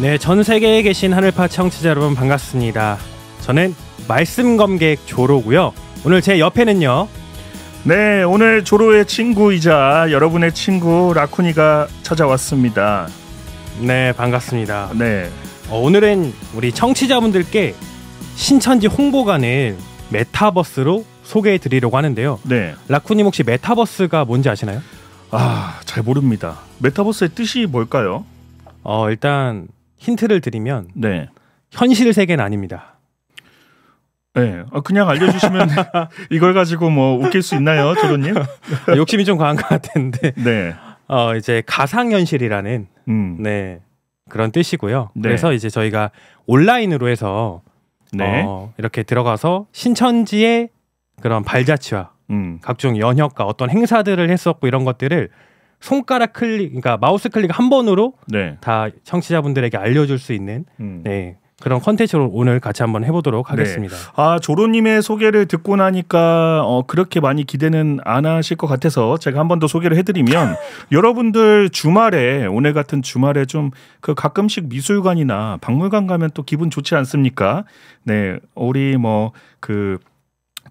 네, 전 세계에 계신 하늘파 청취자 여러분 반갑습니다. 저는 말씀 검객 조로고요. 오늘 제 옆에는요. 네, 오늘 조로의 친구이자 여러분의 친구 라쿠니가 찾아왔습니다. 네, 반갑습니다. 네. 어, 오늘은 우리 청취자분들께 신천지 홍보관을 메타버스로 소개해 드리려고 하는데요. 네. 라쿠니 혹시 메타버스가 뭔지 아시나요? 아, 잘 모릅니다. 메타버스의 뜻이 뭘까요? 어, 일단 힌트를 드리면 네. 현실 세계는 아닙니다. 네, 아, 그냥 알려주시면 이걸 가지고 뭐 웃길 수 있나요, 조로님? 욕심이 좀 과한 것 같은데. 네. 어 이제 가상 현실이라는 음. 네 그런 뜻이고요. 네. 그래서 이제 저희가 온라인으로 해서 네. 어, 이렇게 들어가서 신천지의 그런 발자취와 음. 각종 연혁과 어떤 행사들을 했었고 이런 것들을 손가락 클릭, 그러니까 마우스 클릭 한 번으로 네. 다 청취자분들에게 알려줄 수 있는 음. 네, 그런 컨텐츠로 오늘 같이 한번 해보도록 네. 하겠습니다. 네. 아 조로님의 소개를 듣고 나니까 어, 그렇게 많이 기대는 안 하실 것 같아서 제가 한 번 더 소개를 해드리면 여러분들 주말에 오늘 같은 주말에 좀 그 가끔씩 미술관이나 박물관 가면 또 기분 좋지 않습니까? 네 우리 뭐그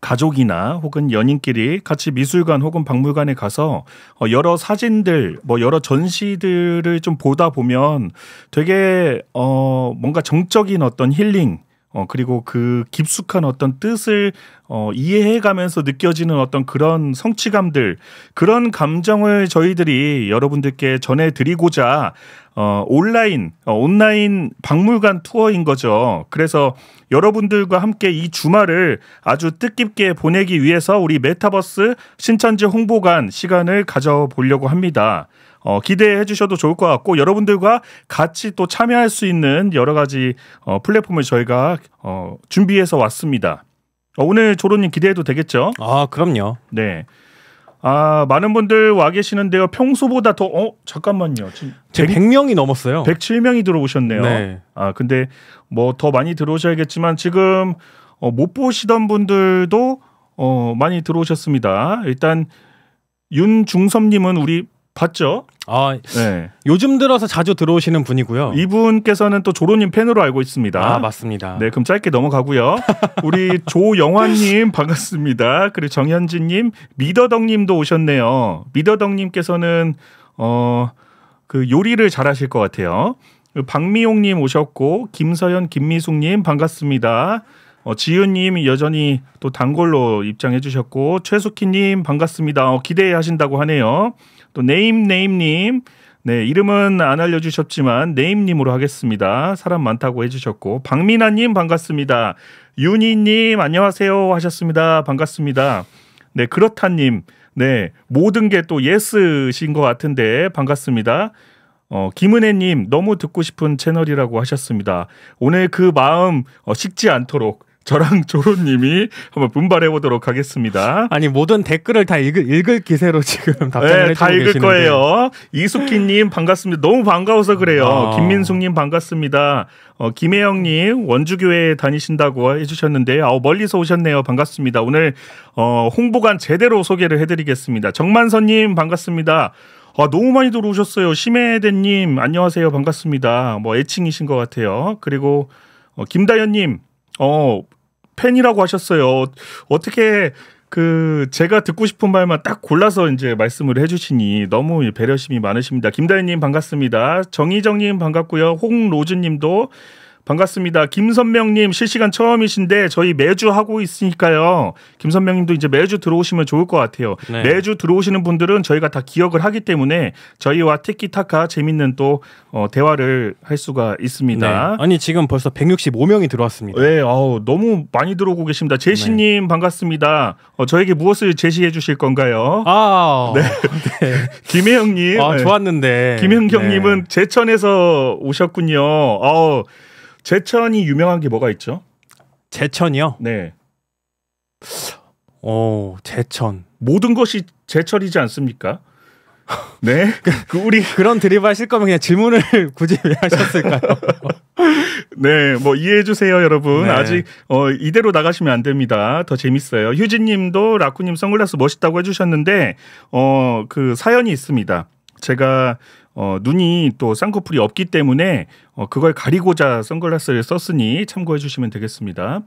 가족이나 혹은 연인끼리 같이 미술관 혹은 박물관에 가서 어, 여러 사진들 뭐 여러 전시들을 좀 보다 보면 되게 어 뭔가 정적인 어떤 힐링 어, 그리고 그 깊숙한 어떤 뜻을 어, 이해해가면서 느껴지는 어떤 그런 성취감들, 그런 감정을 저희들이 여러분들께 전해드리고자 어, 온라인, 어, 온라인 박물관 투어인 거죠. 그래서 여러분들과 함께 이 주말을 아주 뜻깊게 보내기 위해서 우리 메타버스 신천지 홍보관 시간을 가져보려고 합니다. 어, 기대해 주셔도 좋을 것 같고 여러분들과 같이 또 참여할 수 있는 여러 가지 어, 플랫폼을 저희가 어, 준비해서 왔습니다. 어, 오늘 조로님 기대해도 되겠죠? 아 그럼요. 네. 아 많은 분들 와 계시는데요. 평소보다 더어 잠깐만요. 지금 100, 100명이 넘었어요. 107명이 들어오셨네요. 네. 아 근데 뭐 더 많이 들어오셔야겠지만 지금 어, 못 보시던 분들도 어, 많이 들어오셨습니다. 일단 윤중섭님은 우리 봤죠? 아, 네. 요즘 들어서 자주 들어오시는 분이고요. 이분께서는 또 조로님 팬으로 알고 있습니다. 아, 맞습니다. 네, 그럼 짧게 넘어가고요. 우리 조영환님 반갑습니다. 그리고 정현진님, 미더덕님도 오셨네요. 미더덕님께서는 어, 그 요리를 잘하실 것 같아요. 박미용님 오셨고, 김서현, 김미숙님 반갑습니다. 어, 지윤님 여전히 또 단골로 입장해주셨고, 최숙희님 반갑습니다. 어, 기대하신다고 하네요. 또 네임네임님 네, 이름은 안 알려주셨지만 네임님으로 하겠습니다. 사람 많다고 해주셨고 박민아님 반갑습니다. 윤희님 안녕하세요 하셨습니다. 반갑습니다. 네, 그렇다님 네, 모든 게 또 예스신 것 같은데 반갑습니다. 어, 김은혜님 너무 듣고 싶은 채널이라고 하셨습니다. 오늘 그 마음 어, 식지 않도록 저랑 조로님이 한번 분발해 보도록 하겠습니다. 아니 모든 댓글을 다 읽을, 읽을 기세로 지금 답변을 네, 다 읽을 계시는데. 거예요. 이숙희님 반갑습니다. 너무 반가워서 그래요. 아. 김민숙님 반갑습니다. 어, 김혜영님 원주교회 에 다니신다고 해주셨는데 아 멀리서 오셨네요. 반갑습니다. 오늘 어, 홍보관 제대로 소개를 해드리겠습니다. 정만선님 반갑습니다. 아, 너무 많이 들어오셨어요. 심혜대님 안녕하세요. 반갑습니다. 뭐 애칭이신 것 같아요. 그리고 어, 김다연님 어 팬이라고 하셨어요. 어떻게 그 제가 듣고 싶은 말만 딱 골라서 이제 말씀을 해주시니 너무 배려심이 많으십니다. 김다희님 반갑습니다. 정희정님 반갑고요. 홍로즈님도 반갑습니다. 김선명님 실시간 처음이신데 저희 매주 하고 있으니까요. 김선명님도 이제 매주 들어오시면 좋을 것 같아요. 네. 매주 들어오시는 분들은 저희가 다 기억을 하기 때문에 저희와 티키타카 재밌는 또 어, 대화를 할 수가 있습니다. 네. 아니 지금 벌써 165명이 들어왔습니다. 네, 아우 너무 많이 들어오고 계십니다. 제시님 네. 반갑습니다. 어, 저에게 무엇을 제시해 주실 건가요? 네. 네. 아, 네. 김혜영님. 아, 좋았는데. 김혜영님은 네. 제천에서 오셨군요. 아우. 제천이 유명한 게 뭐가 있죠? 제천이요? 네. 어, 제천. 모든 것이 제철이지 않습니까? 네. 그, 그, 우리 그런 드립 하실 거면 그냥 질문을 굳이 왜 하셨을까요? 네, 뭐 이해해 주세요, 여러분. 네. 아직 어, 이대로 나가시면 안 됩니다. 더 재밌어요. 휴진 님도 라쿠 님 선글라스 멋있다고 해 주셨는데 어, 그 사연이 있습니다. 제가 어, 눈이 또 쌍꺼풀이 없기 때문에 어, 그걸 가리고자 선글라스를 썼으니 참고해 주시면 되겠습니다.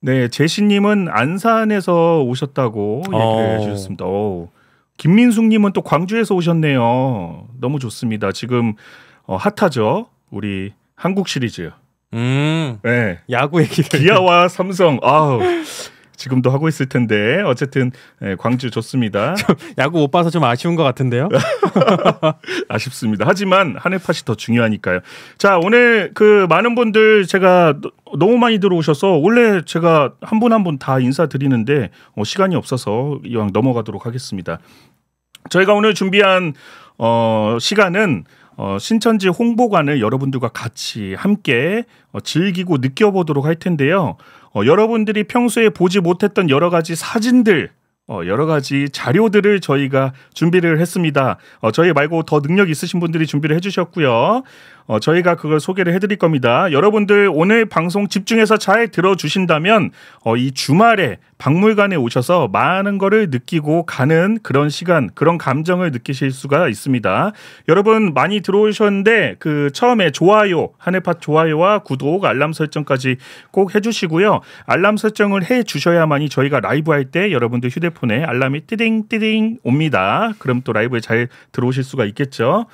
네, 제시님은 안산에서 오셨다고 얘기를 어. 해주셨습니다. 오. 김민숙님은 또 광주에서 오셨네요. 너무 좋습니다. 지금 어, 핫하죠? 우리 한국 시리즈. 음. 네. 야구 얘기. 기아와 삼성. 아우. 지금도 하고 있을 텐데 어쨌든 네, 광주 좋습니다. 야구 못 봐서 좀 아쉬운 것 같은데요. 아쉽습니다. 하지만 한해 팟이 더 중요하니까요. 자 오늘 그 많은 분들 제가 너무 많이 들어오셔서 원래 제가 한 분 한 분 다 인사드리는데 어, 시간이 없어서 이왕 넘어가도록 하겠습니다. 저희가 오늘 준비한 어, 시간은 어, 신천지 홍보관을 여러분들과 같이 함께 어, 즐기고 느껴보도록 할 텐데요. 어, 여러분들이 평소에 보지 못했던 여러 가지 사진들 어, 여러 가지 자료들을 저희가 준비를 했습니다. 어, 저희 말고 더 능력 있으신 분들이 준비를 해주셨고요. 어, 저희가 그걸 소개를 해드릴 겁니다. 여러분들 오늘 방송 집중해서 잘 들어주신다면 어, 이 주말에 박물관에 오셔서 많은 거를 느끼고 가는 그런 시간, 그런 감정을 느끼실 수가 있습니다. 여러분 많이 들어오셨는데 그 처음에 좋아요, 한해팟 좋아요와 구독, 알람 설정까지 꼭 해주시고요. 알람 설정을 해 주셔야만이 저희가 라이브 할 때 여러분들 휴대폰에 알람이 띠딩 띠딩 옵니다. 그럼 또 라이브에 잘 들어오실 수가 있겠죠.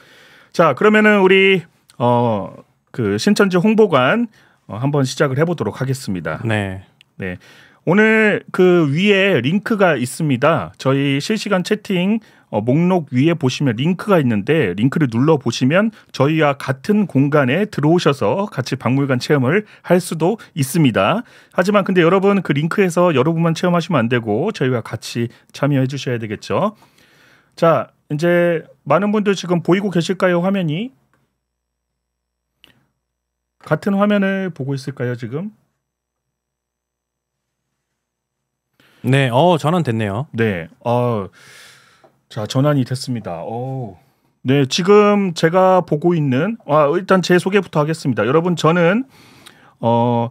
자, 그러면은 우리 어, 그 신천지 홍보관 어, 한번 시작을 해보도록 하겠습니다. 네. 네. 오늘 그 위에 링크가 있습니다. 저희 실시간 채팅 어, 목록 위에 보시면 링크가 있는데 링크를 눌러 보시면 저희와 같은 공간에 들어오셔서 같이 박물관 체험을 할 수도 있습니다. 하지만 근데 여러분 그 링크에서 여러분만 체험하시면 안 되고 저희와 같이 참여해 주셔야 되겠죠. 자, 이제 많은 분들 지금 보이고 계실까요? 화면이? 같은 화면을 보고 있을까요 지금? 네, 어 전환 됐네요. 네, 어자 전환이 됐습니다. 어, 네 지금 제가 보고 있는 아 일단 제 소개부터 하겠습니다. 여러분 저는 어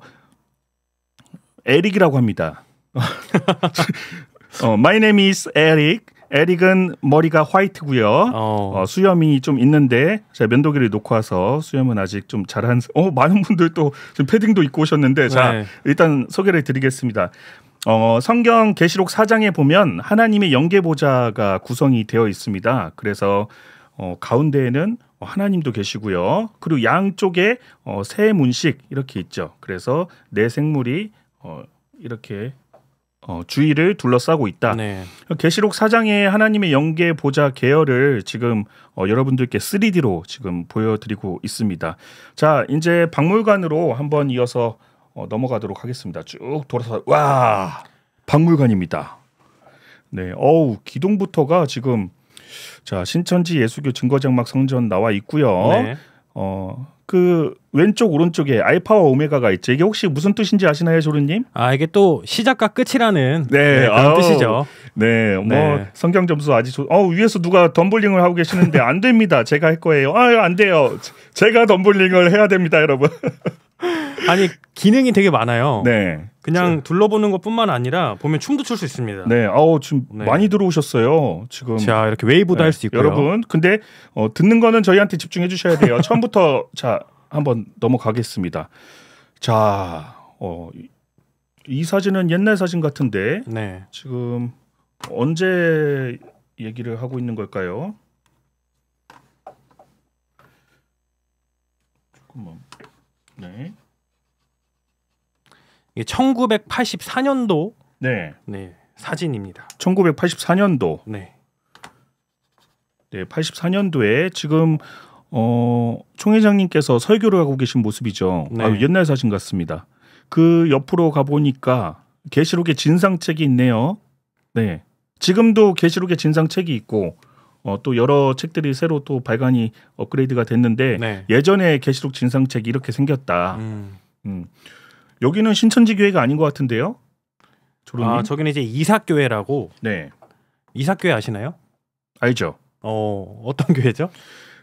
에릭이라고 합니다. 어, my name is Eric. 에릭은 머리가 화이트고요. 어. 어, 수염이 좀 있는데 제가 면도기를 놓고 와서 수염은 아직 좀 잘한. 어 많은 분들 또 지금 패딩도 입고 오셨는데 네. 자 일단 소개를 드리겠습니다. 어, 성경 계시록 4장에 보면 하나님의 영계 보좌가 구성이 되어 있습니다. 그래서 어, 가운데에는 하나님도 계시고요. 그리고 양쪽에 어, 세문식 이렇게 있죠. 그래서 내 생물이 어, 이렇게 어, 주위를 둘러싸고 있다. 계시록 네. 사장의 하나님의 영계 보좌 계열을 지금 어, 여러분들께 3D로 지금 보여드리고 있습니다. 자, 이제 박물관으로 한번 이어서 어, 넘어가도록 하겠습니다. 쭉 돌아서 와 박물관입니다. 네, 어우 기둥부터가 지금 자 신천지 예수교 증거장막 성전 나와 있고요. 네. 어그 왼쪽 오른쪽에 알파와 오메가가 있죠. 이게 혹시 무슨 뜻인지 아시나요, 조르님? 아 이게 또 시작과 끝이라는 네, 네 그런 아우, 뜻이죠. 네, 뭐 네. 성경 점수 아직 조... 어 위에서 누가 덤블링을 하고 계시는데 안 됩니다. 제가 할 거예요. 아안 돼요. 제가 덤블링을 해야 됩니다, 여러분. 아니 기능이 되게 많아요. 네. 그냥 저... 둘러보는 것뿐만 아니라 보면 춤도 출 수 있습니다. 네, 아우 지금 네. 많이 들어오셨어요. 지금 자 이렇게 웨이브도 네. 할수 있고요. 여러분, 근데 어, 듣는 거는 저희한테 집중해 주셔야 돼요. 처음부터 자 한번 넘어가겠습니다. 자, 어, 이 사진은 옛날 사진 같은데 네. 지금 언제 얘기를 하고 있는 걸까요? 조금만 네. 이게 1984년도 네. 네. 사진입니다. 1984년도. 네. 네, 84년도에 지금 어, 총회장님께서 설교를 하고 계신 모습이죠. 네. 아, 옛날 사진 같습니다. 그 옆으로 가 보니까 계시록의 진상책이 있네요. 네. 지금도 계시록의 진상책이 있고 어, 또 여러 책들이 새로 또 발간이 업그레이드가 됐는데 네. 예전에 계시록 진상책이 렇게 생겼다. 음. 음. 여기는 신천지 교회가 아닌 것 같은데요? 조롱님? 아 저기는 이제 이삭교회라고. 네. 이삭교회 아시나요? 알죠. 어 어떤 교회죠?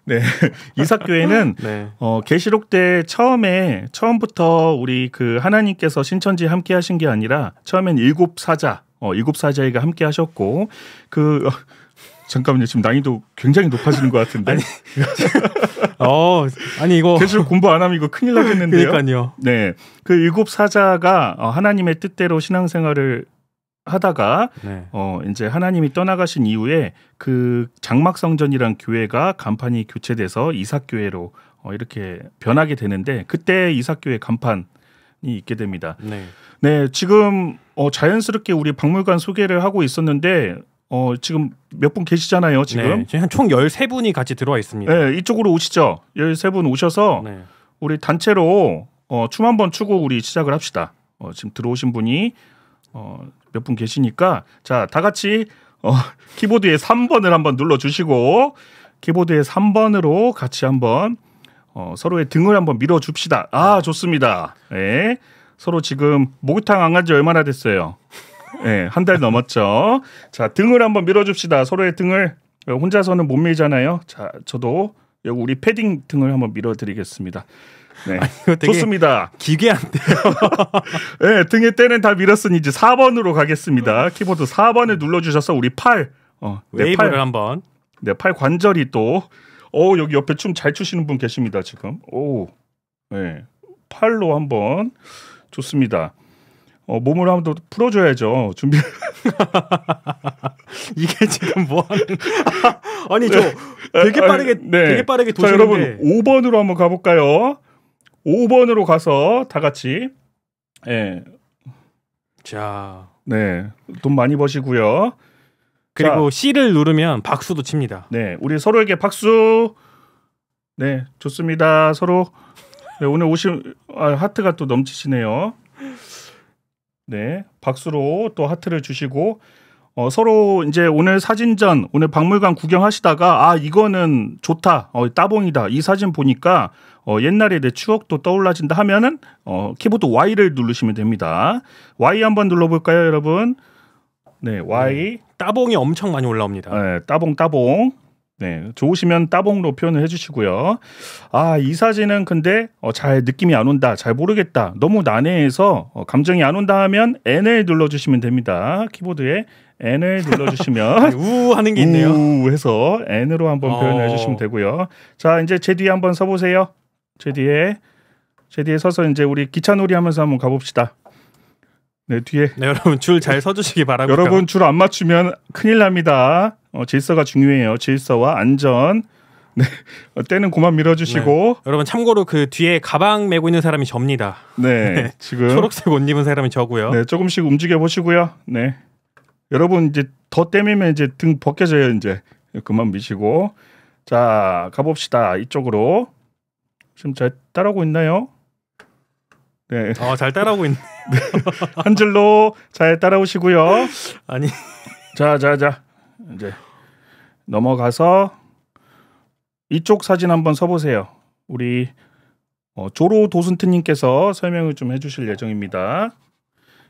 네. 이삭교회는 네. 어, 계시록 때 처음에 처음부터 우리 그 하나님께서 신천지 함께 하신 게 아니라 처음엔 일곱 사자 어, 일곱 사자이가 함께 하셨고 그 잠깐만요. 지금 난이도 굉장히 높아지는 것 같은데. 아니, 어, 아니 이거 계속 공부 안 하면 이거 큰일 나겠는데요. 그러니까요. 네, 그 일곱 사자가 어, 하나님의 뜻대로 신앙생활을 하다가 네. 어 이제 하나님이 떠나가신 이후에 그 장막성전이란 교회가 간판이 교체돼서 이삭 교회로 어 이렇게 변하게 되는데 그때 이삭 교회 간판이 있게 됩니다. 네. 네, 지금 어 자연스럽게 우리 박물관 소개를 하고 있었는데 어, 지금 몇 분 계시잖아요, 지금. 네, 한총 13분이 같이 들어와 있습니다. 네, 이쪽으로 오시죠. 13분 오셔서 네. 우리 단체로 어, 춤 한번 추고 우리 시작을 합시다. 어, 지금 들어오신 분이 어, 몇 분 계시니까 자, 다 같이 어, 키보드에 3번을 한번 눌러 주시고 키보드에 3번으로 같이 한번 어, 서로의 등을 한번 밀어 줍시다. 아, 좋습니다. 예. 네. 서로 지금 목욕탕 안 간 지 얼마나 됐어요? 네, 예, 한달 넘었죠. 자, 등을 한번 밀어줍시다. 서로의 등을 어, 혼자서는 못 밀잖아요. 자, 저도 여기 우리 패딩 등을 한번 밀어드리겠습니다. 네. 아, 좋습니다. 기괴한데요. 네, 예, 등에 때는 다 밀었으니 이제 4번으로 가겠습니다. 키보드 4번을 눌러주셔서 우리 팔, 어, 네, 웨이브를 네, 한번. 네, 팔 관절이 또, 어 여기 옆에 춤 잘 추시는 분 계십니다 지금. 오, 네, 팔로 한번 좋습니다. 어, 몸을 한 번 더 풀어줘야죠. 준비. 이게 지금 뭐 하는? 아니 네. 저 아, 되게 아, 빠르게 네. 되게 빠르게 도시는데. 자 여러분 5번으로 한번 가볼까요? 5번으로 가서 다 같이 예. 네. 자. 네. 돈 많이 버시고요. 그리고 자, C를 누르면 박수도 칩니다. 네. 우리 서로에게 박수. 네. 좋습니다. 서로 네, 오늘 오신 아, 하트가 또 넘치시네요. 네, 박수로 또 하트를 주시고 어, 서로 이제 오늘 사진전 오늘 박물관 구경하시다가 아 이거는 좋다 어, 따봉이다 이 사진 보니까 어, 옛날에 내 추억도 떠올라진다 하면은 어, 키보드 Y를 누르시면 됩니다. Y 한번 눌러볼까요, 여러분? 네, Y 네, 따봉이 엄청 많이 올라옵니다. 네, 따봉 따봉. 네, 좋으시면 따봉로 으 표현을 해주시고요. 아, 이 사진은 근데 어, 잘 느낌이 안 온다, 잘 모르겠다, 너무 난해해서 어, 감정이 안 온다 하면 N을 눌러주시면 됩니다. 키보드에 N을 눌러주시면 우 하는 게 있네요. 우 해서 N으로 한번 어. 표현을 해주시면 되고요. 자, 이제 제 뒤에 한번 서보세요. 제 뒤에 제 뒤에 서서 이제 우리 기차놀이 하면서 한번 가봅시다. 네, 뒤에. 네, 여러분 줄 잘 서주시기 바랍니다. 여러분 줄 안 맞추면 큰일 납니다. 어, 질서가 중요해요. 질서와 안전. 네. 어, 때는 그만 밀어주시고. 네. 여러분 참고로 그 뒤에 가방 메고 있는 사람이 접니다. 네. 네. 지금 초록색 옷 입은 사람이 저고요. 네. 조금씩 움직여 보시고요. 네. 여러분 이제 더 때밀면 이제 등 벗겨져요 이제 그만 미시고 자 가봅시다 이쪽으로 지금 잘 따라오고 있나요? 네. 어잘 따라오고 있네. 네. 한 줄로 잘 따라오시고요. 아니. 자 자, 자. 이제 넘어가서 이쪽 사진 한번 써보세요. 우리 어, 조로 도슨트님께서 설명을 좀 해주실 예정입니다.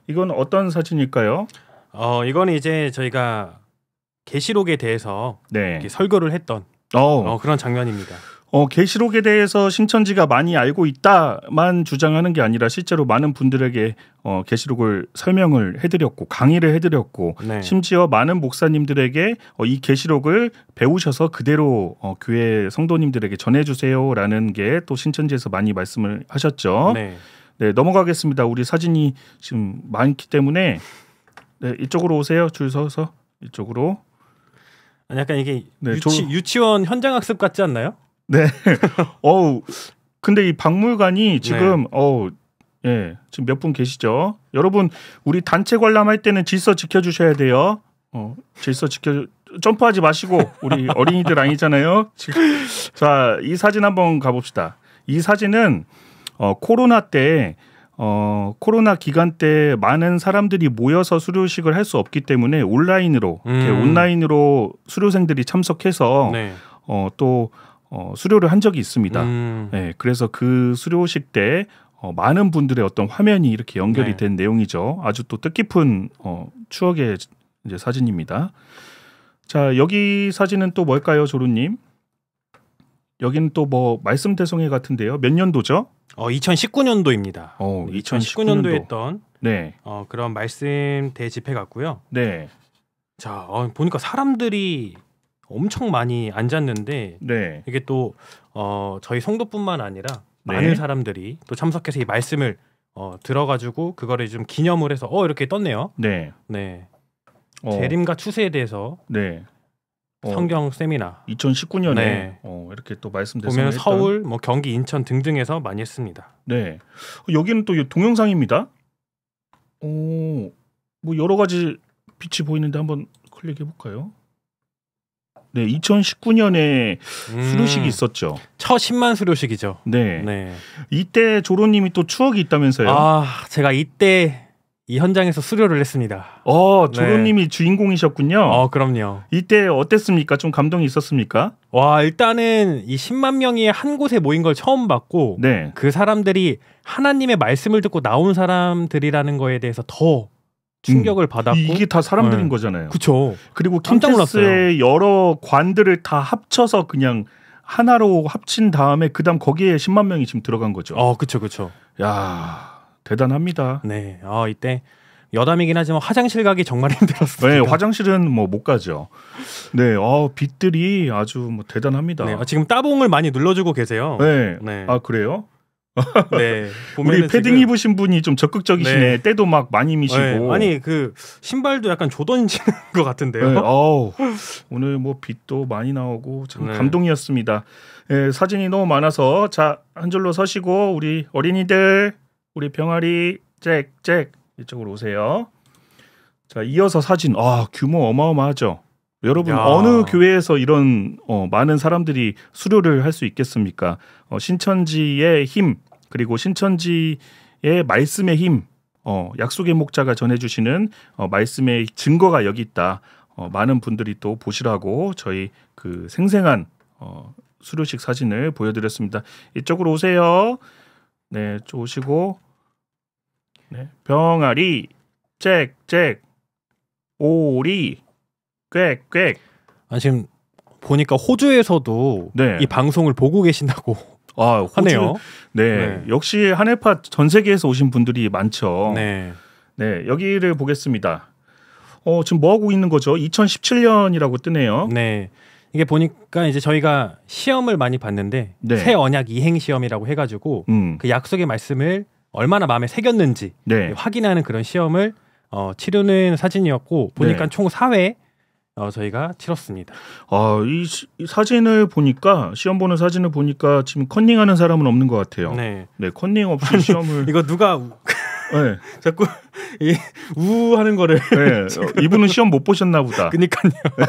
이건 어떤 사진일까요? 어 이건 이제 저희가 계시록에 대해서 네. 설교를 했던 어, 어 그런 장면입니다. 어, 게시록에 대해서 신천지가 많이 알고 있다만 주장하는 게 아니라 실제로 많은 분들에게 어, 게시록을 설명을 해드렸고 강의를 해드렸고 네. 심지어 많은 목사님들에게 어, 이 게시록을 배우셔서 그대로 어, 교회 성도님들에게 전해주세요라는 게 또 신천지에서 많이 말씀을 하셨죠. 네. 네 넘어가겠습니다. 우리 사진이 지금 많기 때문에 네, 이쪽으로 오세요. 줄 서서 이쪽으로. 약간 이게 네, 유치, 저... 유치원 현장 학습 같지 않나요? 네. 어우. 근데 이 박물관이 지금 네. 어우 예, 지금 몇 분 계시죠? 여러분 우리 단체 관람할 때는 질서 지켜 주셔야 돼요. 어, 질서 지켜 점프하지 마시고 우리 어린이들 아니잖아요. 지금 자, 이 사진 한번 가 봅시다. 이 사진은 어, 코로나 때 어, 코로나 기간 때 많은 사람들이 모여서 수료식을 할 수 없기 때문에 온라인으로 음. 온라인으로 수료생들이 참석해서 네. 어, 또 어, 수료를 한 적이 있습니다. 음. 네, 그래서 그 수료식 때 어, 많은 분들의 어떤 화면이 이렇게 연결이 네. 된 내용이죠. 아주 또 뜻깊은 어, 추억의 이제 사진입니다. 자 여기 사진은 또 뭘까요, 조루님? 여기는 또 뭐 말씀 대성회 같은데요. 몇 년도죠? 어 2019년도입니다. 어 2019년도. 2 0 1 9년도 했던 네. 어 그런 말씀 대집회 같고요. 네. 자, 어, 보니까 사람들이 엄청 많이 앉았는데 네. 이게 또 어, 저희 성도뿐만 아니라 네. 많은 사람들이 또 참석해서 이 말씀을 어, 들어가지고 그거를 좀 기념을 해서 어 이렇게 떴네요. 네. 네. 어. 재림과 추세에 대해서 네. 어, 성경 세미나 2019년에 네. 어, 이렇게 또 말씀드렸던 보면 서울, 했던... 뭐 경기, 인천 등등에서 많이 했습니다. 네. 여기는 또 동영상입니다. 오, 뭐 여러 가지 빛이 보이는데 한번 클릭해 볼까요? 네, 2019년에 음. 수료식이 있었죠. 첫 10만 수료식이죠. 네. 네. 이때 조로님이 또 추억이 있다면서요? 아, 제가 이때 이 현장에서 수료를 했습니다. 어, 네. 조로님이 네. 주인공이셨군요. 어, 그럼요. 이때 어땠습니까? 좀 감동이 있었습니까? 와, 일단은 이 10만 명이 한 곳에 모인 걸 처음 봤고, 네. 그 사람들이 하나님의 말씀을 듣고 나온 사람들이라는 거에 대해서 더 충격을 음. 받았고 이게 다 사람들인 네. 거잖아요. 그렇죠. 그리고 킹테스의 여러 관들을 다 합쳐서 그냥 하나로 합친 다음에 그다음 거기에 10만 명이 지금 들어간 거죠. 어, 그렇죠, 그렇죠. 야 대단합니다. 네, 아 이때 여담이긴 하지만 화장실 가기 정말 힘들었어요. 네, 화장실은 뭐 못 가죠. 네, 어, 빛들이 아주 뭐 대단합니다. 네, 아, 지금 따봉을 많이 눌러주고 계세요. 네, 네. 아 그래요? 네. 우리 패딩 지금... 입으신 분이 좀 적극적이시네. 네. 때도 막 많이 네. 미시고. 네. 아니 그 신발도 약간 조던지는 것 같은데요. 네. 어우, 오늘 뭐 빛도 많이 나오고 참 네. 감동이었습니다. 예, 사진이 너무 많아서 자한 줄로 서시고 우리 어린이들 우리 병아리 잭잭 이쪽으로 오세요. 자 이어서 사진 아 규모 어마어마하죠. 여러분 야. 어느 교회에서 이런 어, 많은 사람들이 수료를 할 수 있겠습니까? 어, 신천지의 힘 그리고 신천지의 말씀의 힘, 어, 약속의 목자가 전해주시는 어, 말씀의 증거가 여기 있다. 어, 많은 분들이 또 보시라고 저희 그 생생한 어, 수료식 사진을 보여드렸습니다. 이쪽으로 오세요. 네, 오시고 네, 병아리, 잭잭, 오리, 꽥꽥. 아 지금 보니까 호주에서도 네. 이 방송을 보고 계신다고. 아, 하네요. 네, 네, 역시 한해파 전 세계에서 오신 분들이 많죠. 네, 네 여기를 보겠습니다. 어, 지금 뭐 하고 있는 거죠? 2017년이라고 뜨네요. 네. 이게 보니까 이제 저희가 시험을 많이 봤는데 네. 새 언약 이행 시험이라고 해가지고 음. 그 약속의 말씀을 얼마나 마음에 새겼는지 네. 확인하는 그런 시험을 어, 치르는 사진이었고 보니까 네. 총 4회 어, 저희가 치렀습니다. 아, 이, 시, 이, 사진을 보니까 시험 보는 사진을 보니까 지금 컨닝하는 사람은 없는 것 같아요. 네, 네 컨닝 없이 아니, 시험을 이거 누가 네. 자꾸 우하는 거를 네. 어, 이분은 시험 못 보셨나 보다. 그니까요. 네.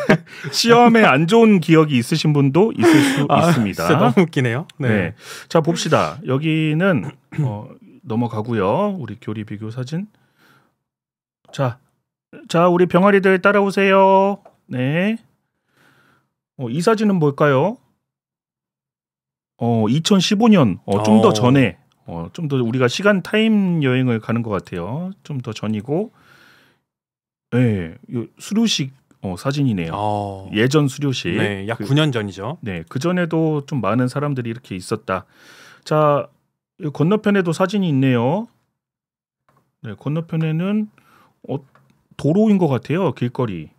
시험에 안 좋은 기억이 있으신 분도 있을 수 아, 있습니다. 진짜 너무 웃기네요. 네. 네. 자 봅시다. 여기는 어, 넘어가고요. 우리 교리 비교 사진. 자, 자 우리 병아리들 따라오세요. 네. 어, 이 사진은 뭘까요? 어, 2015년 어, 좀더 어. 전에 어, 좀 더 우리가 시간 타임 여행을 가는 것 같아요. 좀 더 전이고, 예, 네, 수료식 어, 사진이네요. 오. 어. 예전 수료식. 네, 약 그, 9년 전이죠. 네, 그 전에도 좀 많은 사람들이 이렇게 있었다. 자, 건너편에도 사진이 있네요. 네, 건너편에는 어, 도로인 것 같아요. 길거리.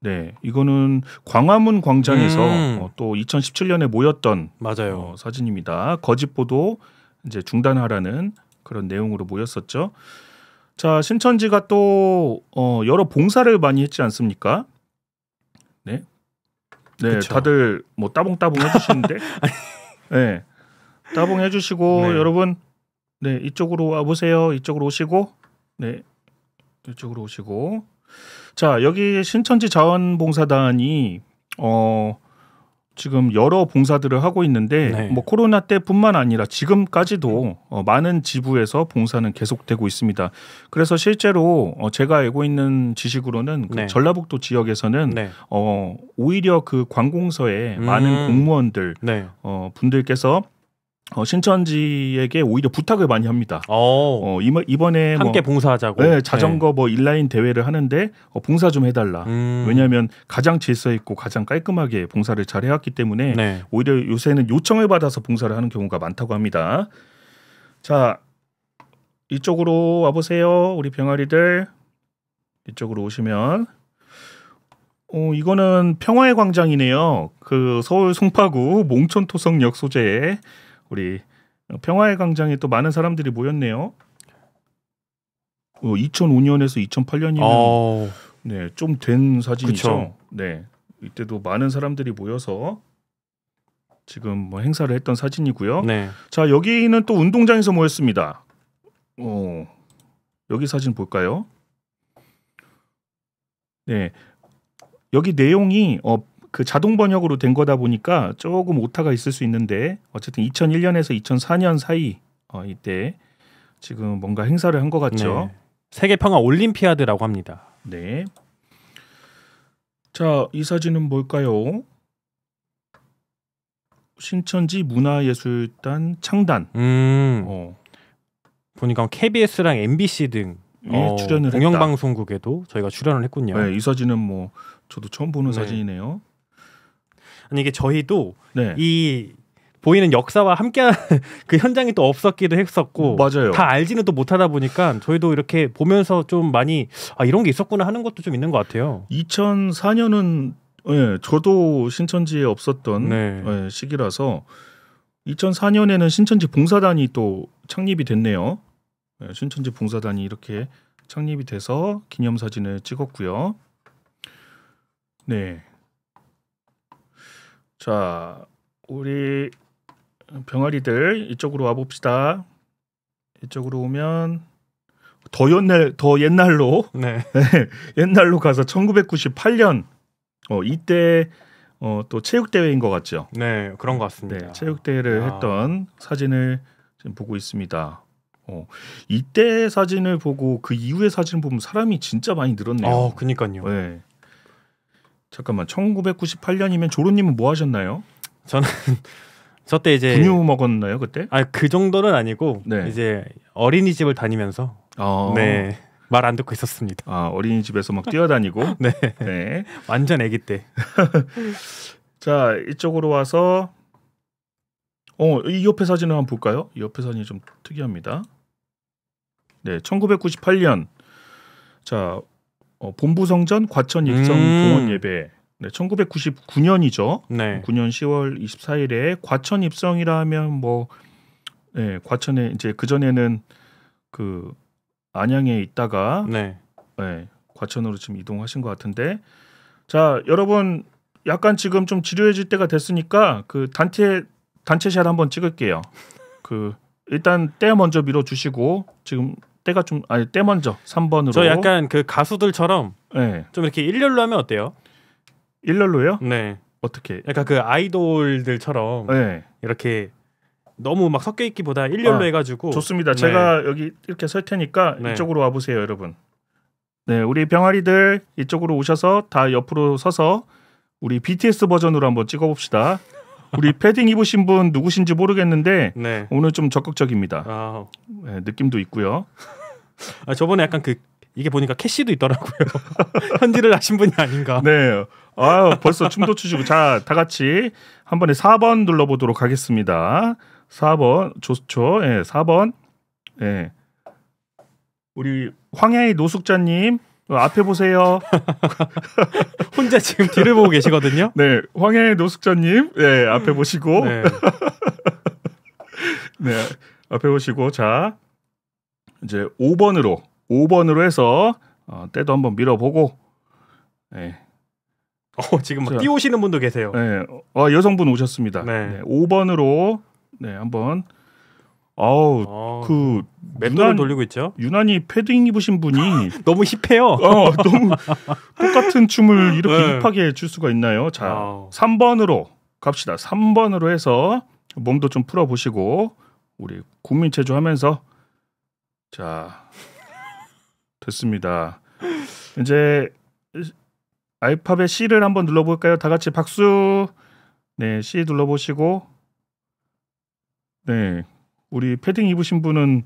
네, 이거는 광화문 광장에서 음. 어, 또 2017년에 모였던 맞아요. 어, 사진입니다. 거짓 보도 이제 중단하라는 그런 내용으로 모였었죠. 자, 신천지가 또 어, 여러 봉사를 많이 했지 않습니까? 네, 네, 그쵸. 다들 뭐 따봉따봉 해주시는데, 네, 따봉 해주시고 네. 여러분, 네 이쪽으로 와 보세요. 이쪽으로 오시고, 네, 이쪽으로 오시고, 자, 여기 신천지 자원봉사단이 어 지금 여러 봉사들을 하고 있는데 네. 뭐 코로나 때뿐만 아니라 지금까지도 어, 많은 지부에서 봉사는 계속되고 있습니다. 그래서 실제로 어, 제가 알고 있는 지식으로는 그 네. 전라북도 지역에서는 네. 어, 오히려 그 관공서에 음. 많은 공무원들 네. 어, 분들께서 어, 신천지에게 오히려 부탁을 많이 합니다. 어, 어 이번, 이번에 뭐 함께 뭐, 봉사하자고. 네, 네. 자전거 네. 뭐 인라인 대회를 하는데 어, 봉사 좀 해달라. 음. 왜냐하면 가장 질서 있고 가장 깔끔하게 봉사를 잘 해왔기 때문에 네. 오히려 요새는 요청을 받아서 봉사를 하는 경우가 많다고 합니다. 자 이쪽으로 와보세요, 우리 병아리들 이쪽으로 오시면 어, 이거는 평화의 광장이네요. 그 서울 송파구 몽촌토성역 소재의 우리 평화의 광장에 또 많은 사람들이 모였네요. 2005년에서 어, 2008년이면 네, 좀 된 사진이죠. 그쵸. 네. 이때도 많은 사람들이 모여서 지금 뭐 행사를 했던 사진이고요. 네. 자, 여기는 또 운동장에서 모였습니다. 어. 여기 사진 볼까요? 네. 여기 내용이 어그 자동 번역으로 된 거다 보니까 조금 오타가 있을 수 있는데 어쨌든 2001년에서 2004년 사이 어, 이때 지금 뭔가 행사를 한 것 같죠. 네. 세계 평화 올림피아드라고 합니다. 네. 자, 이 사진은 뭘까요? 신천지 문화예술단 창단. 음. 어. 보니까 KBS랑 MBC 등 예, 어, 출연을 공영방송국에도 저희가 출연을 했군요. 네, 이 사진은 뭐 저도 처음 보는 네. 사진이네요. 아니 이게 저희도 네. 이 보이는 역사와 함께한 그 현장이 또 없었기도 했었고 맞아요. 다 알지는 또 못하다 보니까 저희도 이렇게 보면서 좀 많이 아 이런 게 있었구나 하는 것도 좀 있는 것 같아요. 2004년은 예, 저도 신천지에 없었던 네. 예, 시기라서 2004년에는 신천지 봉사단이 또 창립이 됐네요. 예, 신천지 봉사단이 이렇게 창립이 돼서 기념사진을 찍었고요. 네, 자, 우리 병아리들 이쪽으로 와 봅시다. 이쪽으로 오면 더 옛날 더 옛날로 네. 네 옛날로 가서 1998년 어 이때 어, 또 체육 대회인 것 같죠. 네, 그런 것 같습니다. 네, 체육 대회를 했던 사진을 지금 보고 있습니다. 어, 이때 사진을 보고 그 이후의 사진을 보면 사람이 진짜 많이 늘었네요. 아, 어, 그니까요. 네. 잠깐만 1998년이면 조로님은 뭐 하셨나요? 저는 저때 이제 분유 먹었나요 그때? 아그 정도는 아니고 네. 이제 어린이집을 다니면서 어... 네. 말안 듣고 있었습니다. 아 어린이집에서 막 뛰어다니고 네. 네. 완전 아기 때. 자 이쪽으로 와서 어이 옆에 사진을 한번 볼까요? 이 옆에 사진이 좀 특이합니다. 네, 1998년 자 어, 본부성전 과천 입성 음. 봉헌 예배 네, 1999년이죠. 네. 9년 10월 24일에 과천 입성이라 하면 뭐 네, 과천에 이제 그 전에는 그 안양에 있다가 네. 네, 과천으로 지금 이동하신 것 같은데 자 여러분 약간 지금 좀 지루해질 때가 됐으니까 그 단체 단체샷 한번 찍을게요. 그 일단 때 먼저 밀어 주시고 지금 때가 좀 아니 때 먼저 3번으로. 저 약간 그 가수들처럼 네. 좀 이렇게 일렬로 하면 어때요? 일렬로요? 네. 어떻게? 약간 그 아이돌들처럼 네. 이렇게 너무 막 섞여 있기보다 일렬로 아, 해가지고 좋습니다. 네. 제가 여기 이렇게 설 테니까 네. 이쪽으로 와 보세요, 여러분. 네, 우리 병아리들 이쪽으로 오셔서 다 옆으로 서서 우리 BTS 버전으로 한번 찍어봅시다. 우리 패딩 입으신 분 누구신지 모르겠는데 네. 오늘 좀 적극적입니다. 네, 느낌도 있고요. 아, 저번에 약간 그 이게 보니까 캐시도 있더라고요. 현지를 하신 분이 아닌가. 네. 아 벌써 춤도 추시고 자 다 같이 한 번에 4번 눌러보도록 하겠습니다. 4번 좋죠. 예, 4번 예. 우리 황야의 노숙자님 앞에 보세요. 혼자 지금 뒤를 보고 계시거든요. 네, 황야의 노숙자님 예 앞에 보시고 네. 네 앞에 보시고 자 이제 5번으로 5번으로 해서 어, 때도 한번 밀어보고 네. 어, 지금 막 자, 뛰오시는 분도 계세요. 네, 어, 여성분 오셨습니다. 네. 네, 5번으로 네 한번 아우 어, 그 맨날 유난, 돌리고 있죠. 유난히 패딩 입으신 분이 너무 힙해요. 어, 너무 똑같은 춤을 이렇게 네. 힙하게 출 수가 있나요? 자, 아우. 3번으로 갑시다. 3번으로 해서 몸도 좀 풀어 보시고 우리 국민 체조 하면서 자 됐습니다. 이제 알파벳 C를 한번 눌러볼까요? 다 같이 박수. 네, C 눌러보시고 네, 우리 패딩 입으신 분은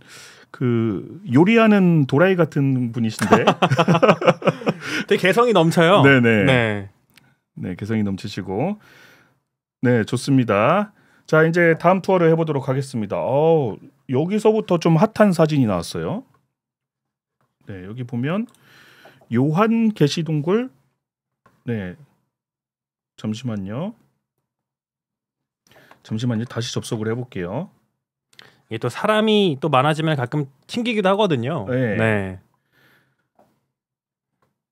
그 요리하는 도라이 같은 분이신데 되게 개성이 넘쳐요. 네네. 네. 네. 네, 개성이 넘치시고 네 좋습니다. 자 이제 다음 투어를 해보도록 하겠습니다. 어우 여기서부터 좀 핫한 사진이 나왔어요. 네, 여기 보면 요한 게시 동굴 네. 잠시만요. 잠시만요. 다시 접속을 해 볼게요. 이게 또 사람이 또 많아지면 가끔 튕기기도 하거든요. 네. 네.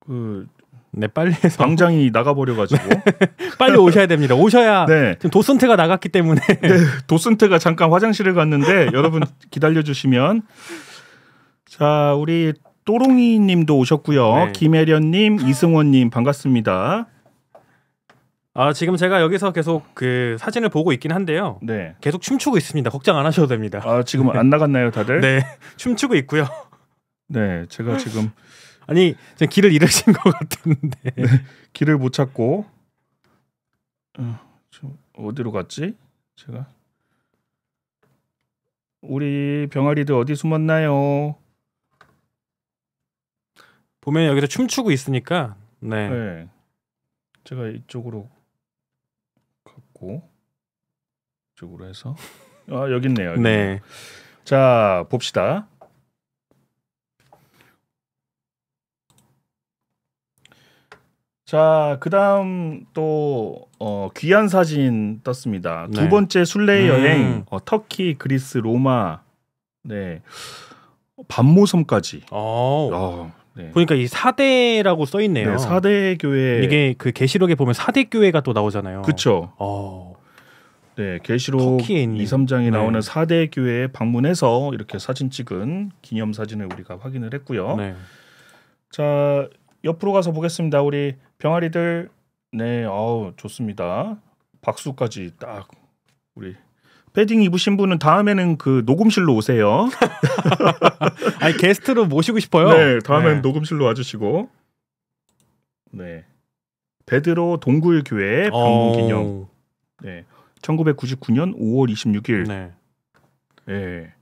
그 네, 빨리 해서 당장이 나가버려가지고 네. 빨리 오셔야 됩니다. 오셔야 네. 지금 도슨트가 나갔기 때문에 네, 도슨트가 잠깐 화장실을 갔는데 여러분 기다려주시면 자 우리 또롱이님도 오셨고요. 네. 김혜련님, 이승원님 반갑습니다. 아 지금 제가 여기서 계속 그 사진을 보고 있긴 한데요. 네. 계속 춤추고 있습니다. 걱정 안 하셔도 됩니다. 아 지금 네. 안 나갔나요, 다들? 네, 춤추고 있고요. 네, 제가 지금 아니 길을 잃으신 것 같은데 네, 길을 못 찾고 어, 어디로 갔지? 제가 우리 병아리들 어디 숨었나요? 보면 여기서 춤추고 있으니까 네. 네. 제가 이쪽으로 갔고 이쪽으로 해서 아 여기 있네요. 여기. 네. 자 봅시다. 자, 그다음 또 어, 귀한 사진 떴습니다. 네. 두 번째 순례 음. 여행 음. 어, 터키, 그리스, 로마, 네 반모섬까지. 어, 아, 네. 보니까 이 사대라고 써 있네요. 네, 사대 교회 이게 그 계시록에 보면 사대 교회가 또 나오잖아요. 그렇죠. 네, 계시록 2, 3장이 나오는 사대 교회에 방문해서 이렇게 사진 찍은 기념 사진을 우리가 확인을 했고요. 네. 자, 옆으로 가서 보겠습니다. 우리 병아리들 네, 어우 좋습니다. 박수까지 딱 우리 패딩 입으신 분은 다음에는 그 녹음실로 오세요. 아니 게스트로 모시고 싶어요. 네, 다음엔 네. 녹음실로 와주시고. 네, 베드로 동굴 교회 방문 기념. 네, 1999년 5월 26일. 네. 네.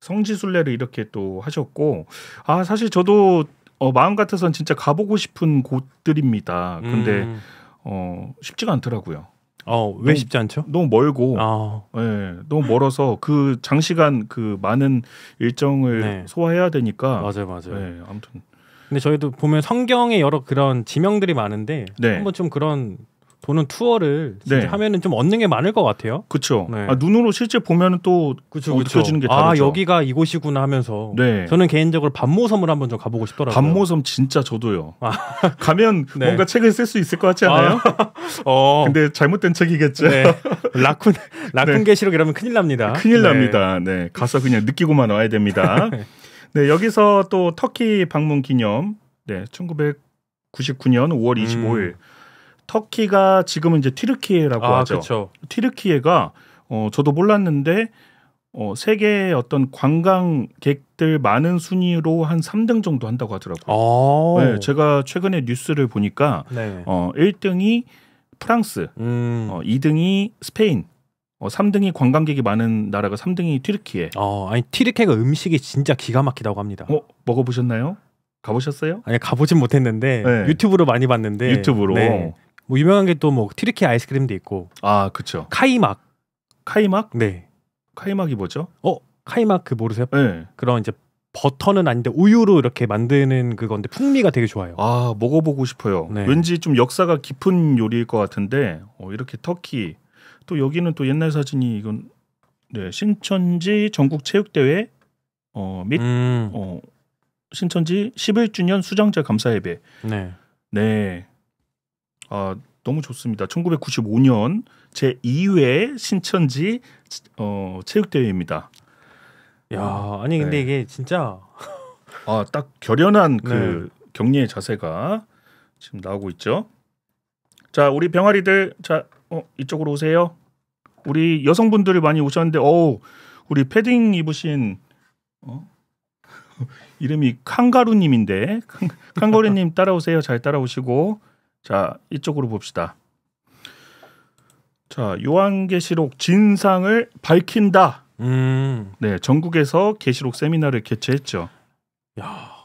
성지순례를 이렇게 또 하셨고, 아 사실 저도 어, 마음 같아선 진짜 가보고 싶은 곳들입니다. 근데 음. 어, 쉽지가 않더라고요. 어, 왜 너무, 쉽지 않죠? 너무 멀고, 아. 네, 너무 멀어서 그 장시간 그 많은 일정을 네. 소화해야 되니까. 맞아요, 맞아요. 네, 아무튼. 근데 저희도 보면 성경에 여러 그런 지명들이 많은데 네. 한번 좀 그런 도는 투어를 네. 하면은 좀 얻는 게 많을 것 같아요. 그렇죠. 네. 아, 눈으로 실제 보면은 또그 느껴지는 게 아, 다르죠. 아 여기가 이곳이구나 하면서 네. 저는 개인적으로 반모섬을 한번 좀 가보고 싶더라고요. 반모섬 진짜 저도요. 아. 가면 네. 뭔가 책을 쓸 수 있을 것 같지 아. 않아요? 아. 어. 근데 잘못된 책이겠죠. 네. 라쿤 라쿤 계시록 네. 이러면 큰일 납니다. 큰일 납니다. 네 가서 그냥 느끼고만 와야 됩니다. 네 여기서 또 터키 방문 기념 네 1999년 5월 25일 음. 터키가 지금은 이제 튀르키예라고 아, 하죠. 그쵸. 튀르키예가 어, 저도 몰랐는데 어, 세계 어떤 관광객들 많은 순위로 한 3등 정도 한다고 하더라고요. 아. 네, 제가 최근에 뉴스를 보니까 네. 어, 1등이 프랑스, 음. 어, 2등이 스페인, 어, 3등이 관광객이 많은 나라가 3등이 튀르키예. 어, 아니 튀르키예가 음식이 진짜 기가 막히다고 합니다. 어, 먹어보셨나요? 가보셨어요? 아니 가보진 못했는데 네. 유튜브로 많이 봤는데 유튜브로 네. 뭐 유명한 게 또뭐 티르키 아이스크림도 있고. 아, 그렇죠. 카이막. 카이막? 네. 카이막이 뭐죠? 어, 카이막 그 모르세요? 네. 그런 이제 버터는 아닌데 우유로 이렇게 만드는 그건데 풍미가 되게 좋아요. 아 먹어보고 싶어요. 네. 왠지 좀 역사가 깊은 요리일 것 같은데 어, 이렇게 터키 또 여기는 또 옛날 사진이 이건 네, 신천지 전국 체육대회 어, 및 음. 어, 신천지 11주년 수장자 감사예배. 네. 네. 아, 너무 좋습니다. 1995년 제 2회 신천지 어, 체육대회입니다. 야, 아니 근데 네. 이게 진짜 아, 딱 결연한 네. 그 네. 격리의 자세가 지금 나오고 있죠. 자, 우리 병아리들 자, 어, 이쪽으로 오세요. 우리 여성분들이 많이 오셨는데 어우, 우리 패딩 입으신 어? 이름이 캉가루 님인데 캉, 캉가루 님 따라오세요. 잘 따라오시고 자 이쪽으로 봅시다. 자 요한계시록 진상을 밝힌다. 음. 네 전국에서 계시록 세미나를 개최했죠. 야.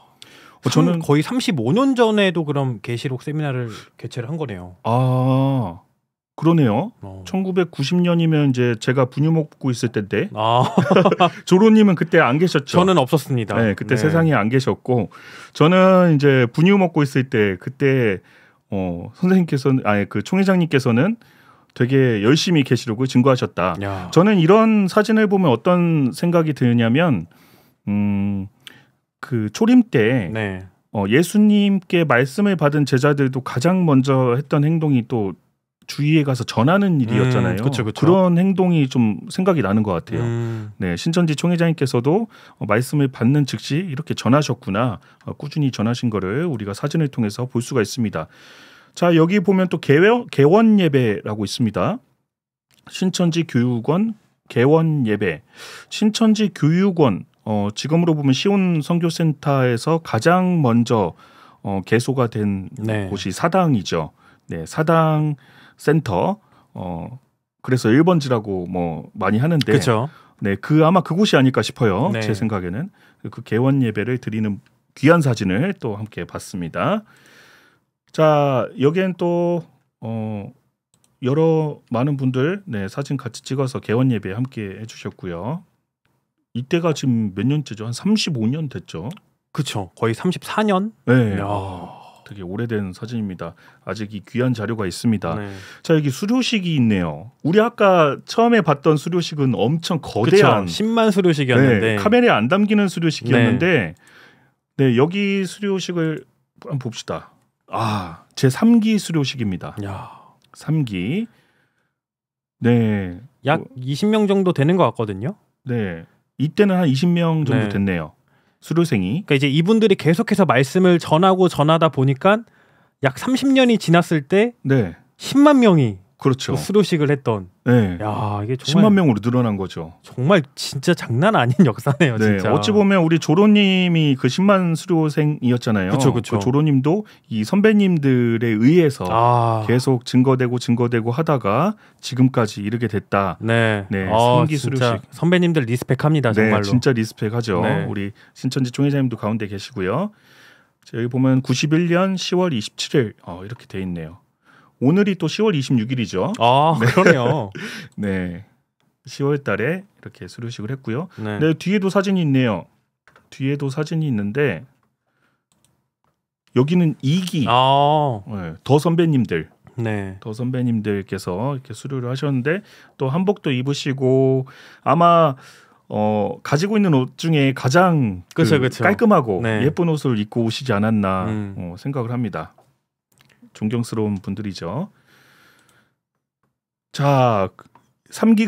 어, 저는 거의 35년 전에도 그럼 계시록 세미나를 개최를 한 거네요. 아 그러네요. 어. 1990년이면 이제 제가 분유먹 고 있을 때인데 아. 조로님은 그때 안 계셨죠? 저는 없었습니다. 네, 그때 네. 세상에 안 계셨고 저는 이제 분유 먹고 있을 때 그때 어, 선생님께서는 아예 그 총회장님께서는 되게 열심히 계시려고 증거하셨다. 야. 저는 이런 사진을 보면 어떤 생각이 드냐면 음, 그 초림 때 네. 어, 예수님께 말씀을 받은 제자들도 가장 먼저 했던 행동이 또 주위에 가서 전하는 음, 일이었잖아요. 음, 그쵸, 그쵸. 그런 행동이 좀 생각이 나는 것 같아요. 음. 네, 신천지 총회장님께서도 어, 말씀을 받는 즉시 이렇게 전하셨구나. 어, 꾸준히 전하신 거를 우리가 사진을 통해서 볼 수가 있습니다. 자, 여기 보면 또 개원, 개원 예배라고 있습니다. 신천지 교육원 개원 예배. 신천지 교육원 어, 지금으로 보면 시온 선교센터에서 가장 먼저 어, 개소가 된 네. 곳이 사당이죠. 네, 사당 센터 어 그래서 1번지라고 뭐 많이 하는데 그쵸. 네, 그 아마 그곳이 아닐까 싶어요. 네. 제 생각에는 그 개원 예배를 드리는 귀한 사진을 또 함께 봤습니다. 자, 여기엔 또 어, 여러 많은 분들 네, 사진 같이 찍어서 개원 예배 함께 해 주셨고요. 이때가 지금 몇 년째죠? 한 35년 됐죠. 그렇죠. 거의 34년? 네. 야. 되게 오래된 사진입니다. 아직 이 귀한 자료가 있습니다. 네. 자 여기 수료식이 있네요. 우리 아까 처음에 봤던 수료식은 엄청 거대한 그쵸, 10만 수료식이었는데 네, 카메라에 안 담기는 수료식이었는데 네. 네 여기 수료식을 한번 봅시다. 아제 3기 수료식입니다. 야. 3기 네약 20명 뭐 정도 되는 것 같거든요. 네 이때는 한 20명 정도 네. 됐네요. 수료생이. 그러니까 이제 이분들이 계속해서 말씀을 전하고 전하다 보니까 약 30년이 지났을 때 네. 10만 명이 그렇죠. 뭐 수료식을 했던. 네. 야 이게 정말 10만 명으로 늘어난 거죠. 정말 진짜 장난 아닌 역사네요. 네. 진짜. 어찌 보면 우리 조로님이 그 10만 수료생이었잖아요. 그렇죠, 그렇죠. 그 조로님도 이 선배님들에 의해서 아... 계속 증거되고 증거되고 하다가 지금까지 이르게 됐다. 네. 네. 아, 기 수료식. 선배님들 리스펙합니다. 네, 정말로. 네, 진짜 리스펙하죠. 네. 우리 신천지 총회장님도 가운데 계시고요. 여기 보면 91년 10월 27일 어, 이렇게 돼 있네요. 오늘이 또 10월 26일이죠. 아 네. 그러네요. 네, 10월달에 이렇게 수료식을 했고요. 네. 네. 뒤에도 사진이 있네요. 뒤에도 사진이 있는데 여기는 2기 아~ 네, 더 선배님들. 네. 더 선배님들께서 이렇게 수료를 하셨는데 또 한복도 입으시고 아마 어 가지고 있는 옷 중에 가장 그 그쵸, 그 그쵸. 깔끔하고 네. 예쁜 옷을 입고 오시지 않았나 음. 어, 생각을 합니다. 존경스러운 분들이죠. 자,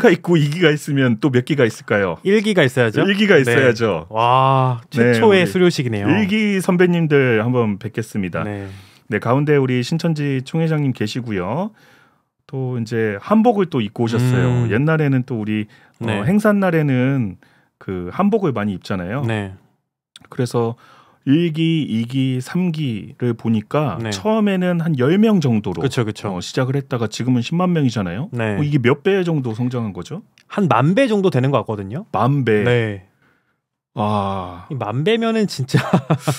3기가 있고 2기가 있으면 또 몇 기가 있을까요? 1기가 있어야죠. 1기가 있어야죠. 네. 와, 최초의 네, 수료식이네요. 1기 선배님들 한번 뵙겠습니다. 네. 네, 가운데 우리 신천지 총회장님 계시고요. 또 이제 한복을 또 입고 오셨어요. 음. 옛날에는 또 우리 어, 네. 행사 날에는 그 한복을 많이 입잖아요. 네. 그래서 1기2기3기를 보니까 네. 처음에는 한1 0명 정도로 그쵸, 그쵸. 어, 시작을 했다가 지금은 1 0만 명이잖아요. 네. 어, 이게 몇 배 정도 성장한 거죠? 한 만 배 정도 되는 것 같거든요. 만 배. 네. 아. 만 배면은 진짜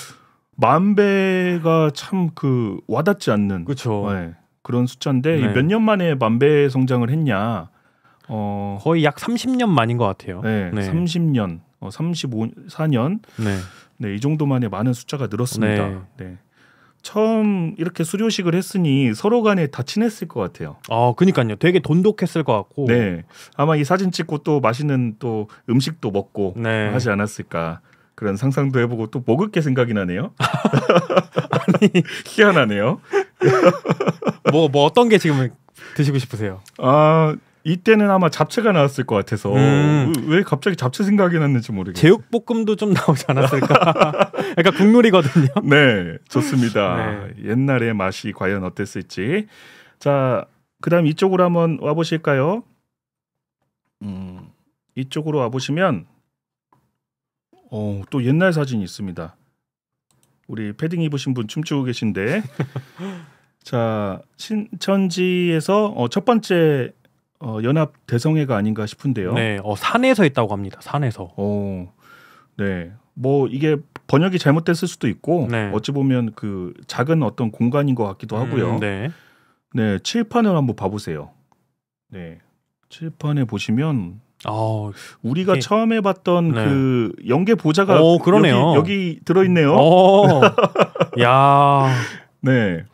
만 배가 참 그 와닿지 않는 그쵸. 네, 그런 숫자인데 네. 몇년 만에 만배 성장을 했냐? 어 거의 약3 0년 만인 것 같아요. 네. 네. 삼십 년 어, 35, 4년. 네. 네, 이 정도만에 많은 숫자가 늘었습니다. 네. 네. 처음 이렇게 수료식을 했으니 서로 간에 다 친했을 것 같아요. 아, 그니까요. 되게 돈독했을 것 같고. 네. 아마 이 사진 찍고 또 맛있는 또 음식도 먹고 네. 하지 않았을까. 그런 상상도 해보고 또 먹을게 생각이 나네요. 아니 희한하네요. 뭐뭐 뭐 어떤 게 지금 드시고 싶으세요? 아 이때는 아마 잡채가 나왔을 것 같아서 음. 왜 갑자기 잡채 생각이 났는지 모르겠어요. 제육볶음도 좀 나오지 않았을까? 그러니까 국룰이거든요. 네, 좋습니다. 네. 옛날의 맛이 과연 어땠을지. 자, 그다음 이쪽으로 한번 와 보실까요? 음, 이쪽으로 와 보시면 어, 또 옛날 사진이 있습니다. 우리 패딩 입으신 분 춤추고 계신데 자 신천지에서 어, 첫 번째 어, 연합 대성회가 아닌가 싶은데요. 네, 어, 산에서 했다고 합니다. 산에서. 어, 네, 뭐 이게 번역이 잘못됐을 수도 있고 네. 어찌 보면 그 작은 어떤 공간인 것 같기도 음, 하고요. 음, 네. 네, 칠판을 한번 봐보세요. 네, 칠판에 보시면 아, 우리가 이 네. 처음에 봤던 네. 그 연계 보자가 오, 여기, 여기, 들어있네요. 야, 네.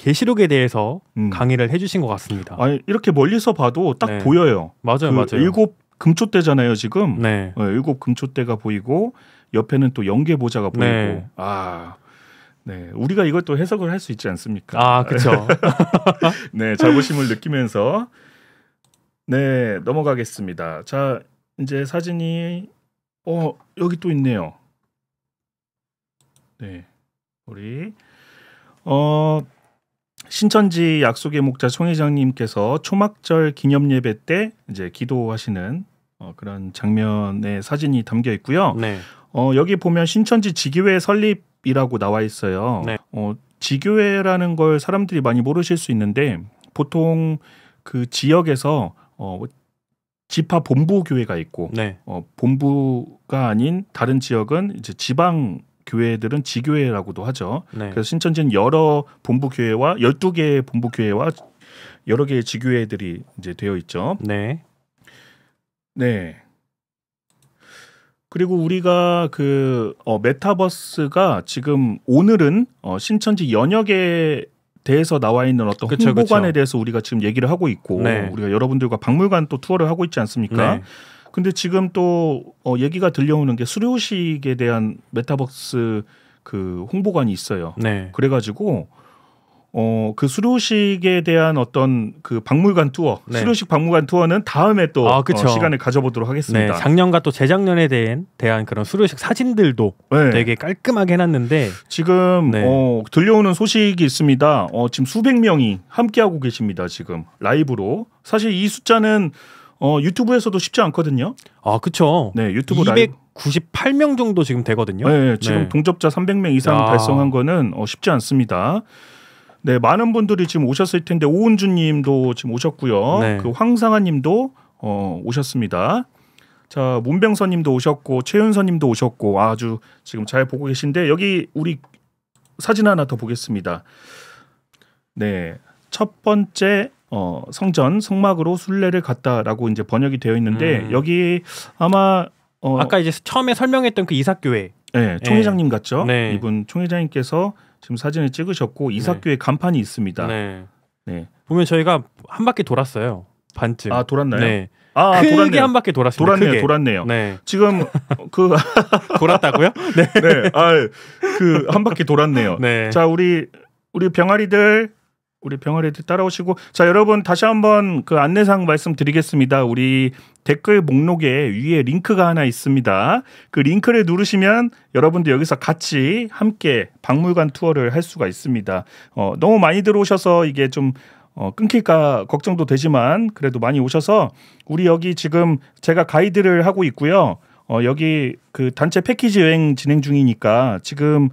계시록에 대해서 음. 강의를 해주신 것 같습니다. 아니 이렇게 멀리서 봐도 딱 네. 보여요. 맞아요, 그 맞아요. 일곱 금초대잖아요 지금. 네. 네. 일곱 금초대가 보이고 옆에는 또 연계 보자가 네. 보이고. 네. 아. 네, 우리가 이걸 또 해석을 할 수 있지 않습니까? 아, 그렇죠. 네, 자부심을 느끼면서 네 넘어가겠습니다. 자, 이제 사진이 어 여기 또 있네요. 네, 우리 어 신천지 약속의 목자 송 회장님께서 초막절 기념 예배 때 이제 기도하시는 어, 그런 장면의 사진이 담겨 있고요. 네. 어, 여기 보면 신천지 지교회 설립이라고 나와 있어요. 네. 어, 지교회라는 걸 사람들이 많이 모르실 수 있는데 보통 그 지역에서 어, 지파 본부 교회가 있고 네. 어, 본부가 아닌 다른 지역은 이제 지방 교회들은 지교회라고도 하죠. 네. 그래서 신천지는 여러 본부 교회와 12개의 본부 교회와 여러 개의 지교회들이 이제 되어 있죠. 네. 네. 그리고 우리가 그 어, 메타버스가 지금 오늘은 어, 신천지 연역에 대해서 나와 있는 어떤 그쵸, 홍보관에 그쵸. 대해서 우리가 지금 얘기를 하고 있고 네. 우리가 여러분들과 박물관 또 투어를 하고 있지 않습니까? 네. 근데 지금 또 어, 얘기가 들려오는 게 수료식에 대한 메타버스 그 홍보관이 있어요. 네. 그래가지고 어, 그 수료식에 대한 어떤 그 박물관 투어, 네. 수료식 박물관 투어는 다음에 또 아, 어, 시간을 가져보도록 하겠습니다. 네, 작년과 또 재작년에 대한, 대한 그런 수료식 사진들도 네. 되게 깔끔하게 해놨는데 지금 네. 어, 들려오는 소식이 있습니다. 어, 지금 수백 명이 함께하고 계십니다. 지금 라이브로 사실 이 숫자는 어, 유튜브에서도 쉽지 않거든요. 아, 그쵸. 네, 유튜브 298명 정도 지금 되거든요. 네, 지금 네. 동접자 300명 이상 야. 달성한 거는 어, 쉽지 않습니다. 네, 많은 분들이 지금 오셨을 텐데 오은준 님도 지금 오셨고요. 네. 그 황상아 님도 어, 오셨습니다. 자, 문병서 님도 오셨고 최윤서 님도 오셨고 아주 지금 잘 보고 계신데 여기 우리 사진 하나 더 보겠습니다. 네. 첫 번째 어, 성전 성막으로 순례를 갔다라고 이제 번역이 되어 있는데 음. 여기 아마 어, 아까 이제 처음에 설명했던 그 이삭 교회 네, 예. 총회장님 네. 같죠? 네. 이분 총회장님께서 지금 사진을 찍으셨고 이삭 교회 네. 간판이 있습니다. 네. 네. 보면 저희가 한 바퀴 돌았어요. 반쯤. 아 돌았나요? 네. 아, 크게 돌았네요. 한 바퀴 돌았어니 돌았네요. 크게. 돌았네요. 네. 지금 그 돌았다고요? 네. 네. 아, 그한 바퀴 돌았네요. 네. 자, 우리 우리 병아리들 우리 병아리들 따라오시고 자 여러분 다시 한번 그 안내상 말씀드리겠습니다. 우리 댓글 목록에 위에 링크가 하나 있습니다. 그 링크를 누르시면 여러분도 여기서 같이 함께 박물관 투어를 할 수가 있습니다. 어, 너무 많이 들어오셔서 이게 좀 어, 끊길까 걱정도 되지만 그래도 많이 오셔서 우리 여기 지금 제가 가이드를 하고 있고요. 어, 여기 그 단체 패키지 여행 진행 중이니까 지금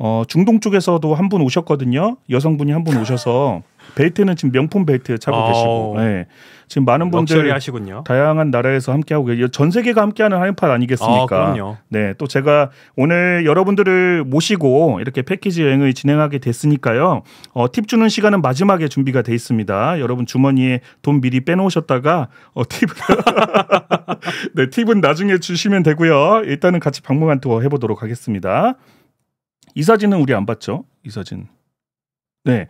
어, 중동 쪽에서도 한 분 오셨거든요. 여성분이 한 분 오셔서 벨트는 지금 명품 벨트 차고 계시고 네. 지금 많은 분들 하시군요. 다양한 나라에서 함께하고 계세요. 전 세계가 함께하는 한인팟 아니겠습니까? 아, 네, 또 제가 오늘 여러분들을 모시고 이렇게 패키지 여행을 진행하게 됐으니까요. 어, 팁 주는 시간은 마지막에 준비가 돼 있습니다. 여러분 주머니에 돈 미리 빼놓으셨다가 어, 팁 네, 팁은 나중에 주시면 되고요. 일단은 같이 방문한 투어 해보도록 하겠습니다. 이 사진은 우리 안 봤죠? 이 사진. 네.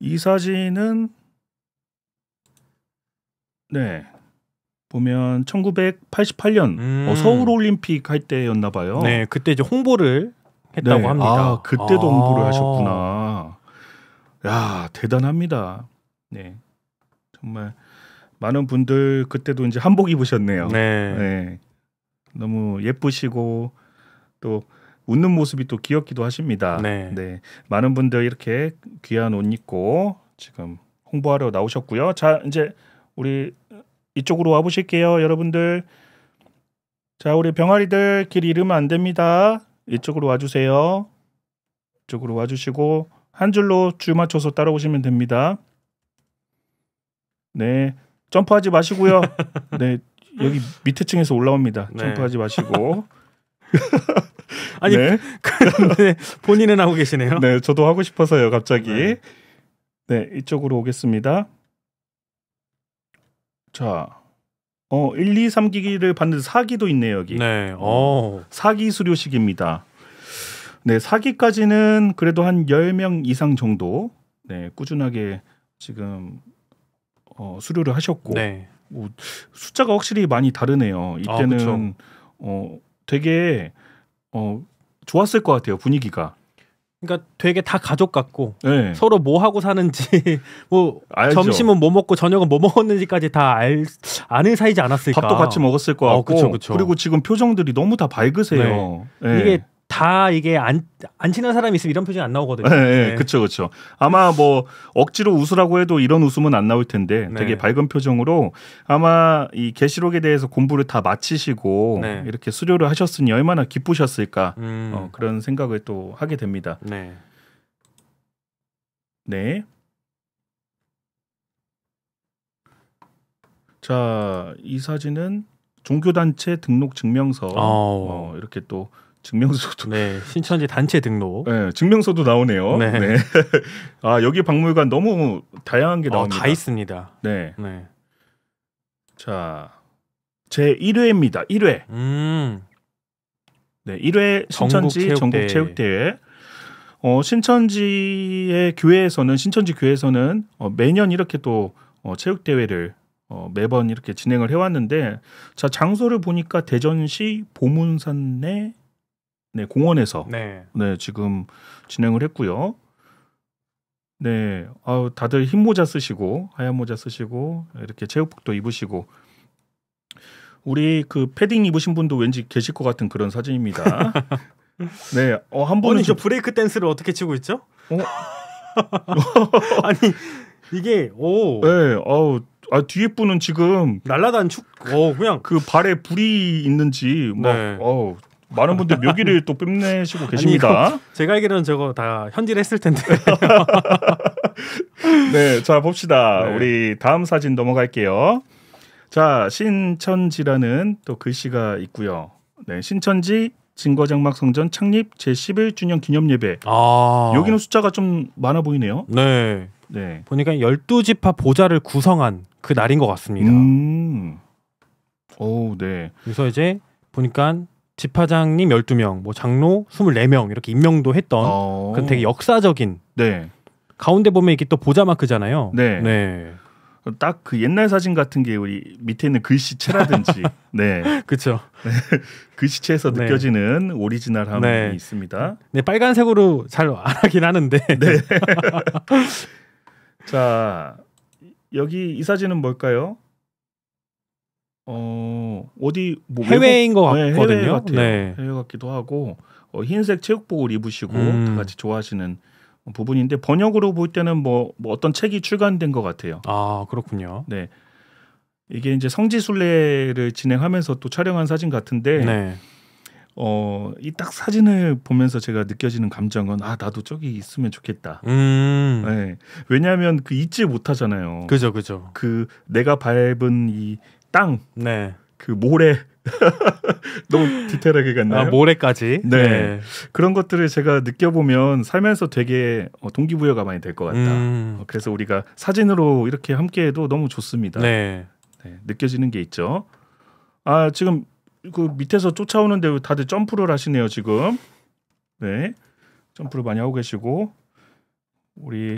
이 사진은 네. 보면 1988년 어, 음. 서울 올림픽 할 때였나 봐요. 네, 그때 이제 홍보를 했다고 네. 합니다. 아, 그때도 아. 홍보를 하셨구나. 야, 대단합니다. 네. 정말 많은 분들 그때도 이제 한복 입으셨네요. 네. 네. 너무 예쁘시고 또 웃는 모습이 또 귀엽기도 하십니다. 네. 네. 많은 분들 이렇게 귀한 옷 입고 지금 홍보하러 나오셨고요. 자, 이제 우리 이쪽으로 와 보실게요, 여러분들. 자, 우리 병아리들 길 잃으면 안 됩니다. 이쪽으로 와 주세요. 이쪽으로 와 주시고 한 줄로 줄 맞춰서 따라오시면 됩니다. 네. 점프하지 마시고요. 네. 여기 밑에 층에서 올라옵니다. 네. 점프하지 마시고. 아니 네. 그, 본인은 하고 계시네요. 네, 저도 하고 싶어서요. 갑자기 네, 네 이쪽으로 오겠습니다. 자, 어 1, 2, 3기기를 받는 4기도 있네요 여기. 네, 어 4기 수료식입니다. 네, 4기까지는 그래도 한 10명 이상 정도 네, 꾸준하게 지금 어, 수료를 하셨고 네. 뭐, 숫자가 확실히 많이 다르네요. 아, 이때는 아, 어, 되게 어 좋았을 것 같아요 분위기가. 그러니까 되게 다 가족 같고 네. 서로 뭐 하고 사는지 뭐 알죠. 점심은 뭐 먹고 저녁은 뭐 먹었는지까지 다 알, 아는 사이지 않았을까. 밥도 같이 먹었을 것 어, 같고 어, 그쵸, 그쵸. 그리고 지금 표정들이 너무 다 밝으세요. 네. 네. 이게 다 이게 안, 안 친한 사람이 있으면 이런 표정 이안 나오거든요. 네, 네. 네. 그렇그렇 아마 뭐 억지로 웃으라고 해도 이런 웃음은 안 나올 텐데 네. 되게 밝은 표정으로 아마 이 게시록에 대해서 공부를 다 마치시고 네. 이렇게 수료를 하셨으니 얼마나 기쁘셨을까 음. 어, 그런 생각을 또 하게 됩니다. 네. 네. 자, 이 사진은 종교단체 등록 증명서 어, 이렇게 또 증명서도 네 신천지 단체 등록 네 증명서도 나오네요 네. 네. 아 여기 박물관 너무 다양한 게 어, 나옵니다 어, 다 있습니다 네. 네. 자, 제 1회입니다. 1회. 음. 네, 1회 신천지 전국 체육대회. 어, 신천지의 교회에서는 신천지 교회에서는 어, 매년 이렇게 또 어, 체육 대회를 어, 매번 이렇게 진행을 해왔는데 자 장소를 보니까 대전시 보문산내 네 공원에서 네. 네 지금 진행을 했고요. 네, 아 다들 흰 모자 쓰시고 하얀 모자 쓰시고 이렇게 체육복도 입으시고 우리 그 패딩 입으신 분도 왠지 계실 것 같은 그런 사진입니다. 네, 어한 분은 저 브레이크 댄스를 어떻게 치고 있죠? 어? 아니 이게 오, 네, 어우. 아 뒤에 분은 지금 날라다닌 축, 어 그냥 그 발에 불이 있는지 막, 네. 어 많은 분들 묘기를 또 뽐내시고 계십니다. 아니, 제가 알기로는 저거 다 현질했을 텐데. 네, 자 봅시다. 네. 우리 다음 사진 넘어갈게요. 자 신천지라는 또 글씨가 있고요. 네, 신천지 진거장막 성전 창립 제 11주년 기념 예배. 아. 여기는 숫자가 좀 많아 보이네요. 네. 네. 보니까 12지파 보좌를 구성한 그 날인 것 같습니다. 음. 오, 네. 그래서 이제 보니까 지파장님 12명, 뭐 장로 24명 이렇게 임명도 했던 그 되게 역사적인 네. 가운데 보면 이게 또 보자 마크잖아요. 네. 네. 딱 그 옛날 사진 같은 게 우리 밑에 있는 글씨체라든지 네 그렇죠 글씨체에서 네. 느껴지는 오리지널함이 네. 있습니다. 네 빨간색으로 잘 안 하긴 하는데 네. 자 여기 이 사진은 뭘까요? 어 어디 뭐 해외인 네, 외국, 것 같거든요. 해외, 같아요. 네. 해외 같기도 하고 어, 흰색 체육복을 입으시고 음. 다 같이 좋아하시는 부분인데 번역으로 볼 때는 뭐, 뭐 어떤 책이 출간된 것 같아요. 아 그렇군요. 네 이게 이제 성지순례를 진행하면서 또 촬영한 사진 같은데 네. 어이 딱 사진을 보면서 제가 느껴지는 감정은 아 나도 저기 있으면 좋겠다. 음. 네. 왜냐하면 그 잊지 못하잖아요. 그죠, 그죠. 그 내가 밟은 이 땅, 네. 그 모래 너무 디테일하게 갔나요? 아, 모래까지 네. 네. 그런 것들을 제가 느껴보면 살면서 되게 어, 동기부여가 많이 될 것 같다. 음. 어, 그래서 우리가 사진으로 이렇게 함께해도 너무 좋습니다. 네. 네. 느껴지는 게 있죠. 아 지금 그 밑에서 쫓아오는데 다들 점프를 하시네요 지금. 네. 점프를 많이 하고 계시고 우리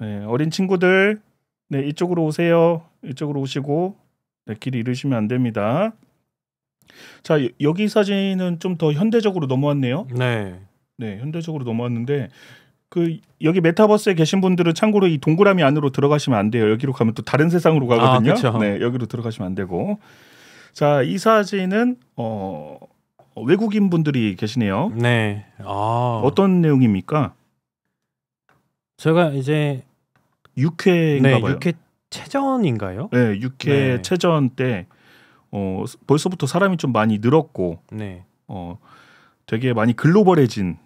네, 어린 친구들 네 이쪽으로 오세요. 이쪽으로 오시고 네, 길 잃으시면 안 됩니다. 자 여기 사진은 좀 더 현대적으로 넘어왔네요. 네. 네 현대적으로 넘어왔는데 그 여기 메타버스에 계신 분들은 참고로 이 동그라미 안으로 들어가시면 안 돼요. 여기로 가면 또 다른 세상으로 아, 가거든요. 아, 그렇죠. 네 여기로 들어가시면 안 되고 자이 사진은 어 외국인 분들이 계시네요. 네. 아. 어떤 내용입니까? 제가 이제 육회인가 네, 봐요. 6회 체전인가요? 네, 6회 네. 체전 때 어, 벌써부터 사람이 좀 많이 늘었고 네. 어, 되게 많이 글로벌해진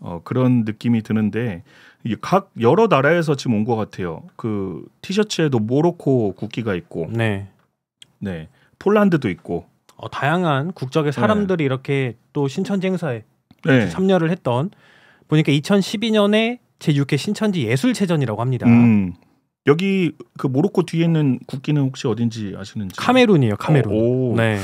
어, 그런 느낌이 드는데 각 여러 나라에서 지금 온 것 같아요. 그 티셔츠에도 모로코 국기가 있고, 네, 네 폴란드도 있고, 어, 다양한 국적의 네. 사람들이 네. 이렇게 또 신천지 행사에 네. 참여를 했던 보니까 2012년에 제 6회 신천지 예술체전이라고 합니다. 음, 여기 그 모로코 뒤에 있는 국기는 혹시 어딘지 아시는지? 카메룬이에요. 카메룬. 오, 오. 네.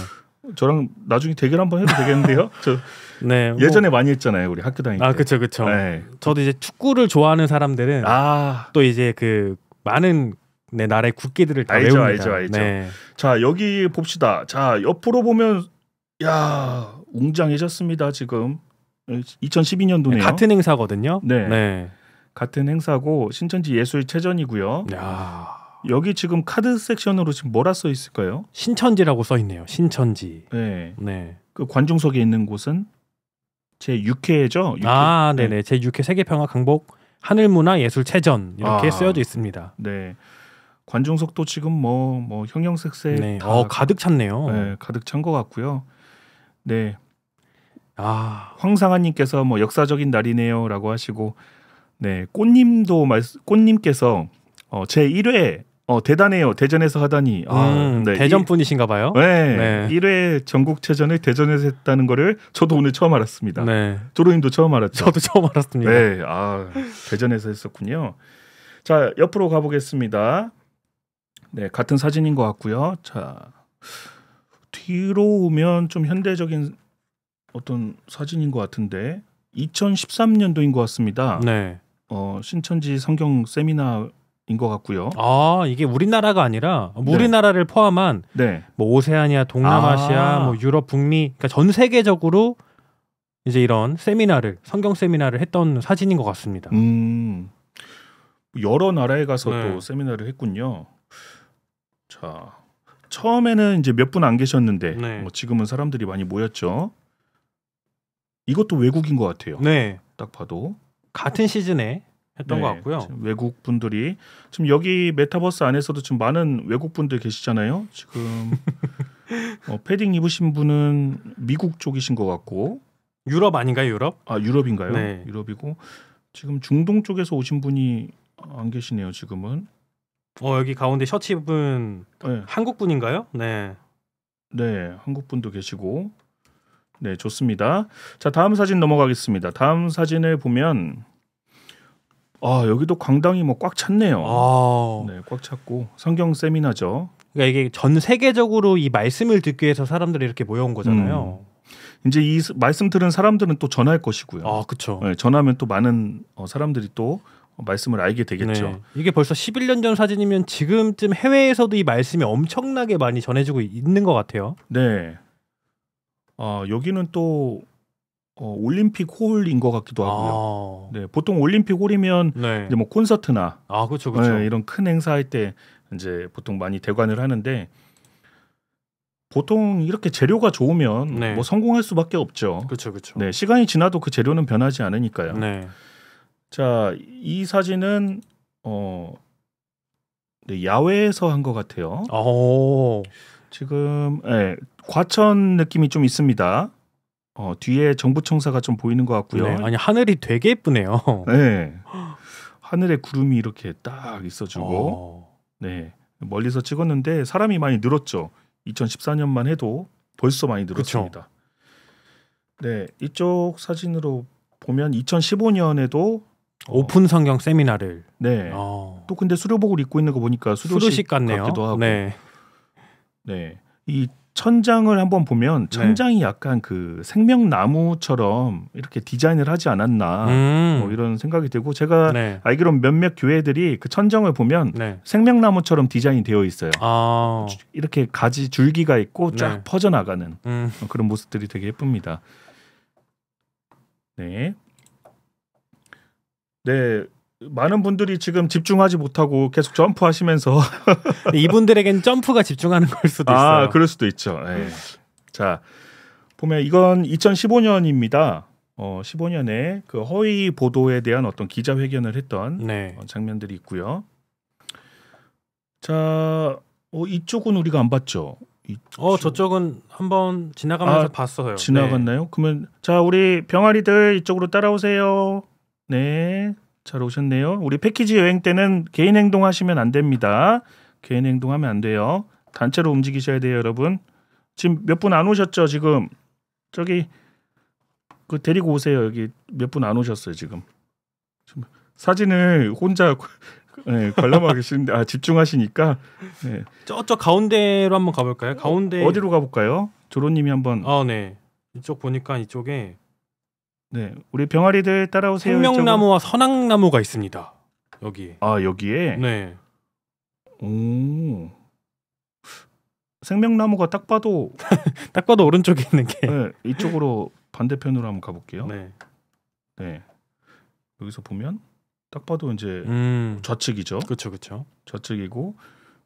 저랑 나중에 대결 한번 해도 되겠는데요? 저 네, 뭐, 예전에 많이 했잖아요, 우리 학교 다닐 아, 때. 아, 그렇죠, 그렇죠. 네. 저도 이제 축구를 좋아하는 사람들은 아. 또 이제 그 많은 네, 나라의 국기들을 다 알죠, 외웁니다. 알죠, 알죠. 네. 자, 여기 봅시다. 자, 옆으로 보면 야, 웅장해졌습니다, 지금. 2012년도네요. 같은 행사거든요. 네. 네. 같은 행사고 신천지 예술 체전이고요. 야. 여기 지금 카드 섹션으로 지금 뭐라 써 있을까요? 신천지라고 써 있네요. 신천지. 네. 네. 그 관중석에 있는 곳은 제 6회죠. 6회. 아, 네. 네네. 제 6회 세계평화 강복 하늘문화예술체전 이렇게 아, 쓰여져 있습니다. 네. 관중석도 지금 뭐뭐 뭐 형형색색 네. 어, 가득 찼네요. 네, 가득 찬 것 같고요. 네. 아, 황상아님께서 뭐 역사적인 날이네요라고 하시고 네, 꽃님도 말 꽃님께서 어, 제 1회 어, 대단해요. 대전에서 하다니. 아, 음, 네. 대전 분이신가 봐요. 네, 네. 1회 전국체전을 대전에서 했다는 거를 저도 오늘 처음 알았습니다. 네. 조로님도 처음 알았죠. 저도 처음 알았습니다. 네. 아, 대전에서 했었군요. 자, 옆으로 가 보겠습니다. 네, 같은 사진인 것 같고요. 자. 뒤로 오면 좀 현대적인 어떤 사진인 것 같은데 2013년도인 것 같습니다. 네. 어, 신천지 성경 세미나 인것 같고요. 아 이게 우리나라가 아니라 우리나라를 네. 포함한 네. 뭐 오세아니아, 동남아시아, 아. 뭐 유럽, 북미, 그러니까 전 세계적으로 이제 이런 세미나를 성경 세미나를 했던 사진인 것 같습니다. 음, 여러 나라에 가서 네. 또 세미나를 했군요. 자 처음에는 이제 몇 분 안 계셨는데 네. 뭐 지금은 사람들이 많이 모였죠. 이것도 외국인 것 같아요. 네. 딱 봐도 같은 시즌에 했던 네, 것 같고요. 외국 분들이 지금 여기 메타버스 안에서도 지금 많은 외국 분들 계시잖아요. 지금 어, 패딩 입으신 분은 미국 쪽이신 것 같고 유럽 아닌가요? 유럽? 아 유럽인가요? 네. 유럽이고 지금 중동 쪽에서 오신 분이 안 계시네요. 지금은 어 여기 가운데 셔츠 입은 네. 한국 분인가요? 네. 네, 한국 분도 계시고 네, 좋습니다. 자, 다음 사진 넘어가겠습니다. 다음 사진을 보면 아, 여기도 광당이 뭐 꽉 찼네요. 아. 네, 꽉 찼고 성경 세미나죠. 그러니까 이게 전 세계적으로 이 말씀을 듣기 위해서 사람들이 이렇게 모여온 거잖아요. 음. 이제 이 말씀 들은 사람들은 또 전할 것이고요. 아, 그렇죠. 네, 전하면 또 많은 어, 사람들이 또 말씀을 알게 되겠죠. 네. 이게 벌써 11년 전 사진이면 지금쯤 해외에서도 이 말씀이 엄청나게 많이 전해지고 있는 것 같아요. 네. 어, 여기는 또 어, 올림픽 홀인 것 같기도 아. 하고요. 아. 네, 보통 올림픽 홀이면 네. 이제 뭐 콘서트나 아, 그렇죠, 그렇죠. 네, 이런 큰 행사할 때 이제 보통 많이 대관을 하는데 보통 이렇게 재료가 좋으면 네. 뭐 성공할 수밖에 없죠. 그렇죠, 그렇죠. 네, 시간이 지나도 그 재료는 변하지 않으니까요. 네. 자, 이 사진은 어 네, 야외에서 한 것 같아요. 아, 오. 지금 예, 과천 느낌이 좀 있습니다. 어, 뒤에 정부청사가 좀 보이는 것 같고요. 네, 아니 하늘이 되게 예쁘네요. 네. 하늘에 구름이 이렇게 딱 있어주고, 오. 어. 네 멀리서 찍었는데 사람이 많이 늘었죠. 2014년만 해도 벌써 많이 늘었습니다. 그쵸? 네 이쪽 사진으로 보면 2015년에도 어, 오픈 성경 세미나를 네. 어. 또 근데 수료복을 입고 있는 거 보니까 수료식, 수료식 같네요. 같기도 하고. 네. 네. 이 천장을 한번 보면 네. 천장이 네. 약간 그 생명나무처럼 이렇게 디자인을 하지 않았나 음. 뭐 이런 생각이 되고 제가 네. 알기로 몇몇 교회들이 그 천장을 보면 네. 생명나무처럼 디자인이 되어 있어요. 아. 이렇게 가지 줄기가 있고 네. 쫙 퍼져나가는 음. 뭐 그런 모습들이 되게 예쁩니다. 네. 네, 많은 분들이 지금 집중하지 못하고 계속 점프하시면서 이분들에겐 점프가 집중하는 걸 수도 아, 있어요. 아, 그럴 수도 있죠. 네. 자, 보면 이건 2015년입니다. 어, 15년에 그 허위 보도에 대한 어떤 기자회견을 했던 네. 어, 장면들이 있고요. 자, 어, 이쪽은 우리가 안 봤죠. 어, 이쪽. 어, 저쪽은 한 번 지나가면서 아, 봤어요. 네. 지나갔나요? 네. 그러면 자, 우리 병아리들 이쪽으로 따라오세요. 네. 잘 오셨네요. 우리 패키지 여행 때는 개인 행동하시면 안 됩니다. 개인 행동하면 안 돼요. 단체로 움직이셔야 돼요, 여러분. 지금 몇 분 안 오셨죠? 지금 저기 그 데리고 오세요. 여기 몇 분 안 오셨어요, 지금. 지금 사진을 혼자 네, 관람하고 계시는데 아 집중하시니까 네. 저저 가운데로 한번 가볼까요? 어, 가운데 어, 디로 가볼까요? 조로님이 한번. 아 네. 이쪽 보니까 이쪽에 네, 우리 병아리들 따라오세요. 생명나무와 선악나무가 있습니다. 여기. 아 여기에. 네. 오. 생명나무가 딱 봐도 딱 봐도 오른쪽에 있는 게. 네, 이쪽으로 반대편으로 한번 가볼게요. 네. 네. 여기서 보면 딱 봐도 이제 음. 좌측이죠. 그렇죠, 그렇죠. 좌측이고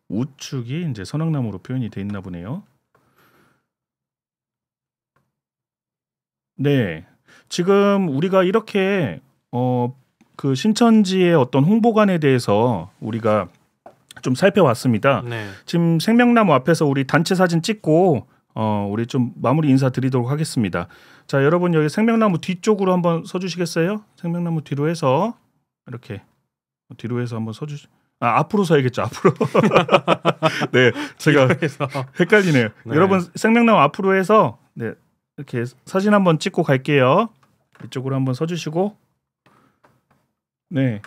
우측이 이제 선악나무로 표현이 돼 있나 보네요. 네. 지금 우리가 이렇게 어, 그 신천지의 어떤 홍보관에 대해서 우리가 좀 살펴봤습니다. 네. 지금 생명나무 앞에서 우리 단체 사진 찍고 어, 우리 좀 마무리 인사 드리도록 하겠습니다. 자, 여러분 여기 생명나무 뒤쪽으로 한번 서주시겠어요? 생명나무 뒤로 해서 이렇게 뒤로 해서 한번 서주. 시 아, 앞으로 서야겠죠. 앞으로. 네, 제가 헷갈리네요. 네. 여러분 생명나무 앞으로 해서 네, 이렇게 사진 한번 찍고 갈게요. 이쪽으로 한번 서주시고 네.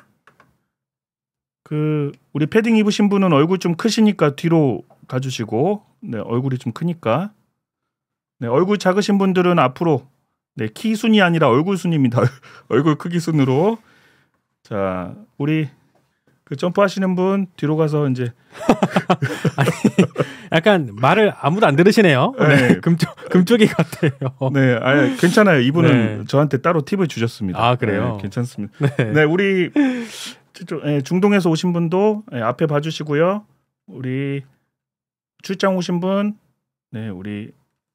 그 우리 패딩 입으신 분은 얼굴 좀 크시니까 뒤로 가주시고 네 얼굴이 좀 크니까 네 얼굴 작으신 분들은 앞으로 네 키 순이 아니라 얼굴 순입니다 얼굴 크기 순으로 자 우리 그 점프하시는 분 뒤로 가서 이제 아니, 약간 말을 아무도 안 들으시네요. 네. 네. 금쪽 금쪽이 같아요. 네, 아 괜찮아요. 이분은 네. 저한테 따로 팁을 주셨습니다. 아 그래요? 네, 괜찮습니다. 네, 네 우리 예, 중동에서 오신 분도 예, 앞에 봐주시고요. 우리 출장 오신 분, 네, 우리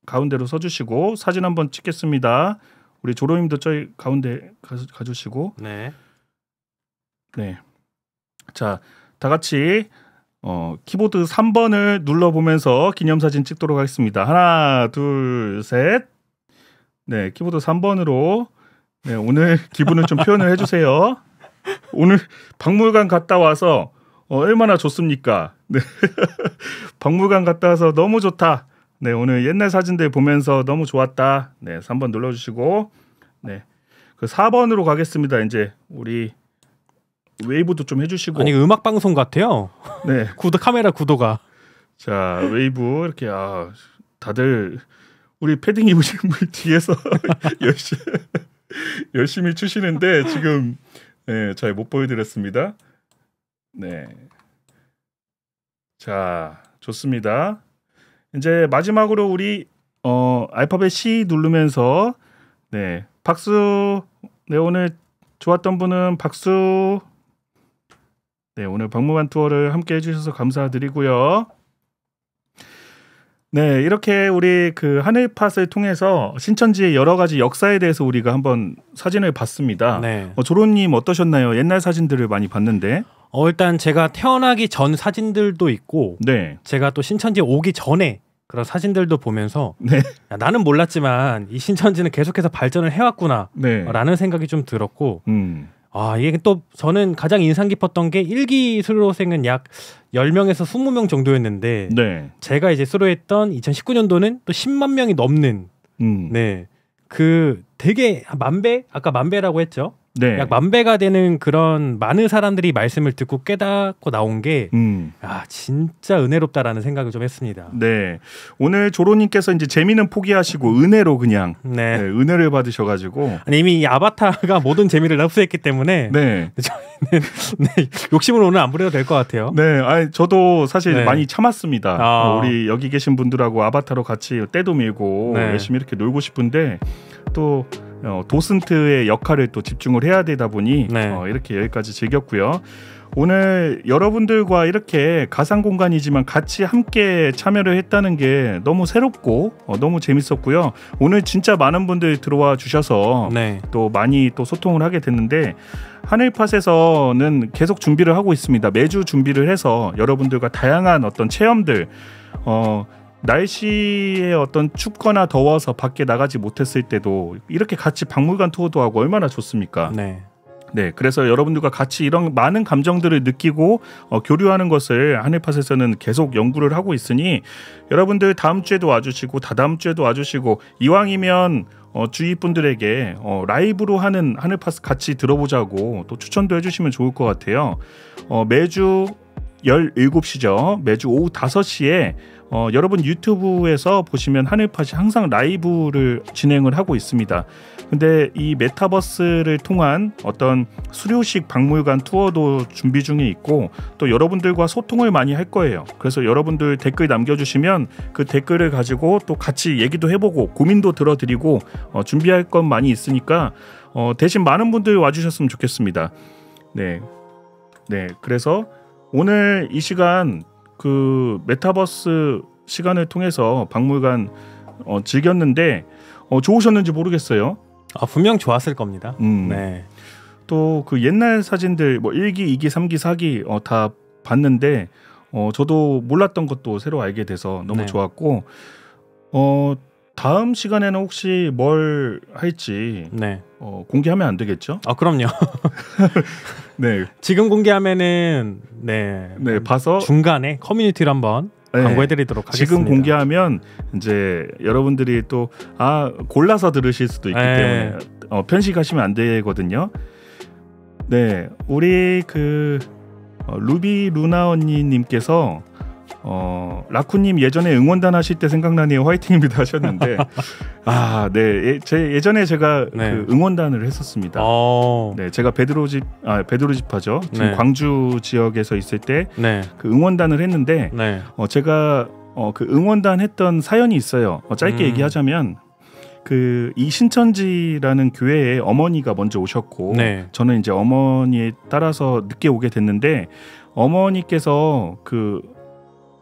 가운데로 서주시고 사진 한번 찍겠습니다. 우리 조로님도 저희 가운데 가, 가주시고. 네. 네. 자, 다 같이 어, 키보드 3번을 눌러 보면서 기념사진 찍도록 하겠습니다. 하나, 둘, 셋. 네, 키보드 3번으로 네, 오늘 기분을 좀 표현을 해 주세요. 오늘 박물관 갔다 와서 어, 얼마나 좋습니까? 네. 박물관 갔다 와서 너무 좋다. 네, 오늘 옛날 사진들 보면서 너무 좋았다. 네, 3번 눌러 주시고 네. 그 4번으로 가겠습니다. 이제 우리 웨이브도 좀 해주시고 아니 음악 방송 같아요. 네 구도 카메라 구도가 자 웨이브 이렇게 아 다들 우리 패딩 입으신 분 뒤에서 열심히 열심히 추시는데 지금 네, 잘 못 보여드렸습니다. 네. 자, 좋습니다. 이제 마지막으로 우리 어, 알파벳 C 누르면서 네 박수. 네 오늘 좋았던 분은 박수. 네, 오늘 박무반 투어를 함께 해주셔서 감사드리고요. 네, 이렇게 우리 그 하늘팟을 통해서 신천지의 여러 가지 역사에 대해서 우리가 한번 사진을 봤습니다. 네. 어, 조론님 어떠셨나요? 옛날 사진들을 많이 봤는데. 어, 일단 제가 태어나기 전 사진들도 있고, 네. 제가 또 신천지 오기 전에 그런 사진들도 보면서 네. 야, 나는 몰랐지만 이 신천지는 계속해서 발전을 해왔구나라는 네. 생각이 좀 들었고. 음. 아, 이게 또 저는 가장 인상 깊었던 게 1기 수료생은 약 10명에서 20명 정도였는데 네. 제가 이제 수료했던 2019년도는 또 10만 명이 넘는 음. 네. 그 되게 만배 아까 만배라고 했죠. 네. 약 만배가 되는 그런 많은 사람들이 말씀을 듣고 깨닫고 나온 게, 음. 아, 진짜 은혜롭다라는 생각을 좀 했습니다. 네. 오늘 조로님께서 이제 재미는 포기하시고 은혜로 그냥 네. 네, 은혜를 받으셔가지고. 아니, 이미 이 아바타가 모든 재미를 납수했기 때문에. 네. 저희는 네, 욕심을 오늘 안 부려도 될 것 같아요. 네. 아니, 저도 사실 네. 많이 참았습니다. 아. 어, 우리 여기 계신 분들하고 아바타로 같이 때도 밀고 네. 열심히 이렇게 놀고 싶은데 또 어, 도슨트의 역할을 또 집중을 해야 되다 보니 네. 어, 이렇게 여기까지 즐겼고요. 오늘 여러분들과 이렇게 가상 공간이지만 같이 함께 참여를 했다는 게 너무 새롭고 어, 너무 재밌었고요. 오늘 진짜 많은 분들 들어와 주셔서 네. 또 많이 또 소통을 하게 됐는데 하늘팟에서는 계속 준비를 하고 있습니다. 매주 준비를 해서 여러분들과 다양한 어떤 체험들 어, 날씨에 어떤 춥거나 더워서 밖에 나가지 못했을 때도 이렇게 같이 박물관 투어도 하고 얼마나 좋습니까? 네. 네, 그래서 여러분들과 같이 이런 많은 감정들을 느끼고 어, 교류하는 것을 하늘팟에서는 계속 연구를 하고 있으니 여러분들 다음 주에도 와주시고 다다음 주에도 와주시고 이왕이면 어, 주위 분들에게 어, 라이브로 하는 하늘팟 같이 들어보자고 또 추천도 해주시면 좋을 것 같아요. 어, 매주 17시죠. 매주 오후 5시에 어, 여러분 유튜브에서 보시면 하늘팟이 항상 라이브를 진행을 하고 있습니다. 근데 이 메타버스를 통한 어떤 수료식 박물관 투어도 준비 중에 있고 또 여러분들과 소통을 많이 할 거예요. 그래서 여러분들 댓글 남겨주시면 그 댓글을 가지고 또 같이 얘기도 해보고 고민도 들어드리고 어, 준비할 건 많이 있으니까 어, 대신 많은 분들 와주셨으면 좋겠습니다. 네. 네. 그래서 오늘 이 시간 그 메타버스 시간을 통해서 박물관 어, 즐겼는데 어, 좋으셨는지 모르겠어요. 아, 분명 좋았을 겁니다. 음. 네. 또 그 옛날 사진들 뭐 1기, 2기, 3기, 4기 어, 다 봤는데 어, 저도 몰랐던 것도 새로 알게 돼서 너무 네. 좋았고 어, 다음 시간에는 혹시 뭘 할지 네. 어, 공개하면 안 되겠죠? 아 그럼요. 네. 지금 공개하면은 네. 네 봐서 중간에 커뮤니티를 한번 네. 광고해드리도록 하겠습니다. 지금 공개하면 이제 여러분들이 또 아 골라서 들으실 수도 있기 네. 때문에 어, 편식하시면 안 되거든요. 네, 우리 그 어, 루비 루나 언니님께서 어, 라쿠님 예전에 응원단 하실 때 생각나네요. 화이팅입니다 하셨는데 아, 네. 예, 예전에 제가 네. 그 응원단을 했었습니다. 어. 네, 제가 베드로집 아, 베드로집하죠. 지금 네. 광주 지역에서 있을 때그 네. 그 응원단을 했는데 네. 어, 제가 어, 그 응원단 했던 사연이 있어요. 어, 짧게 음. 얘기하자면 그 이 신천지라는 교회에 어머니가 먼저 오셨고 네. 저는 이제 어머니에 따라서 늦게 오게 됐는데 어머니께서 그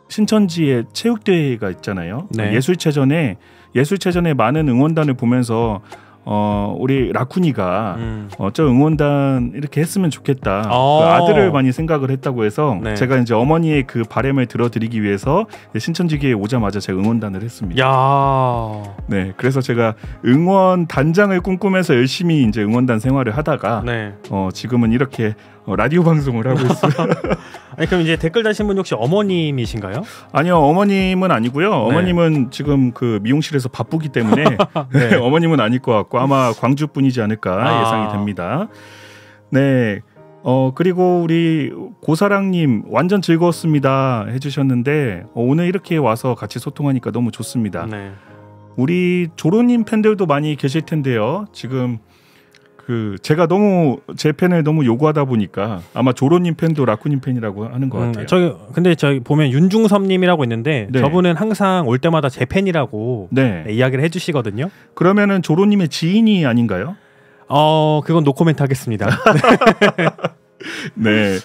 신천지에 체육대회가 있잖아요. 네. 예술체전에 예술체전에 많은 응원단을 보면서 어 우리 라쿠니가 음. 어저 응원단 이렇게 했으면 좋겠다. 어. 그 아들을 많이 생각을 했다고 해서 네. 제가 이제 어머니의 그 바램을 들어드리기 위해서 신천지교에 오자마자 제가 응원단을 했습니다. 야. 네, 그래서 제가 응원 단장을 꿈꾸면서 열심히 이제 응원단 생활을 하다가 네. 어 지금은 이렇게 어, 라디오 방송을 하고 있어요. 아니 그럼 이제 댓글 다신 분 혹시 어머님이신가요? 아니요 어머님은 아니고요. 네. 어머님은 지금 그 미용실에서 바쁘기 때문에 네, 네. 어머님은 아닐 것 같고 아마 광주 분이지 않을까 아. 예상이 됩니다. 네. 어 그리고 우리 고사랑님 완전 즐거웠습니다 해주셨는데 어, 오늘 이렇게 와서 같이 소통하니까 너무 좋습니다. 네. 우리 조로님 팬들도 많이 계실 텐데요. 지금 그 제가 너무 제 팬을 너무 요구하다 보니까 아마 조로님 팬도 라쿠님 팬이라고 하는 것 음, 같아요. 음, 저기 근데 저기 보면 윤중섭님이라고 있는데 네. 저분은 항상 올 때마다 제 팬이라고 네. 네 이야기를 해주시거든요. 그러면은 조로님의 지인이 아닌가요? 어 그건 노코멘트 하겠습니다. 네.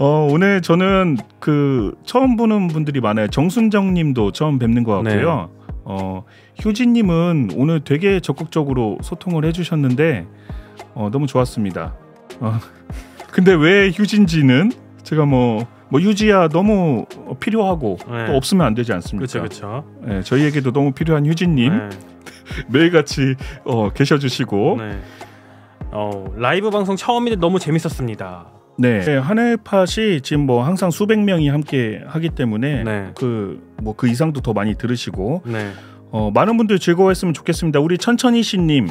어, 오늘 저는 그 처음 보는 분들이 많아요. 정순정님도 처음 뵙는 것 같고요. 네. 어, 효진님은 오늘 되게 적극적으로 소통을 해주셨는데 어, 너무 좋았습니다. 어, 근데 왜 휴진지는 제가 뭐뭐 뭐 유지야 너무 필요하고 네. 또 없으면 안 되지 않습니까? 그렇죠, 네, 저희에게도 너무 필요한 휴진님 네. 매일같이 어, 계셔주시고 네. 어, 라이브 방송 처음인데 너무 재밌었습니다. 네. 네. 한 해팟이 지금 뭐 항상 수백 명이 함께 하기 때문에 그 뭐그 네. 뭐그 이상도 더 많이 들으시고 네. 어, 많은 분들 즐거워했으면 좋겠습니다. 우리 천천히 씨님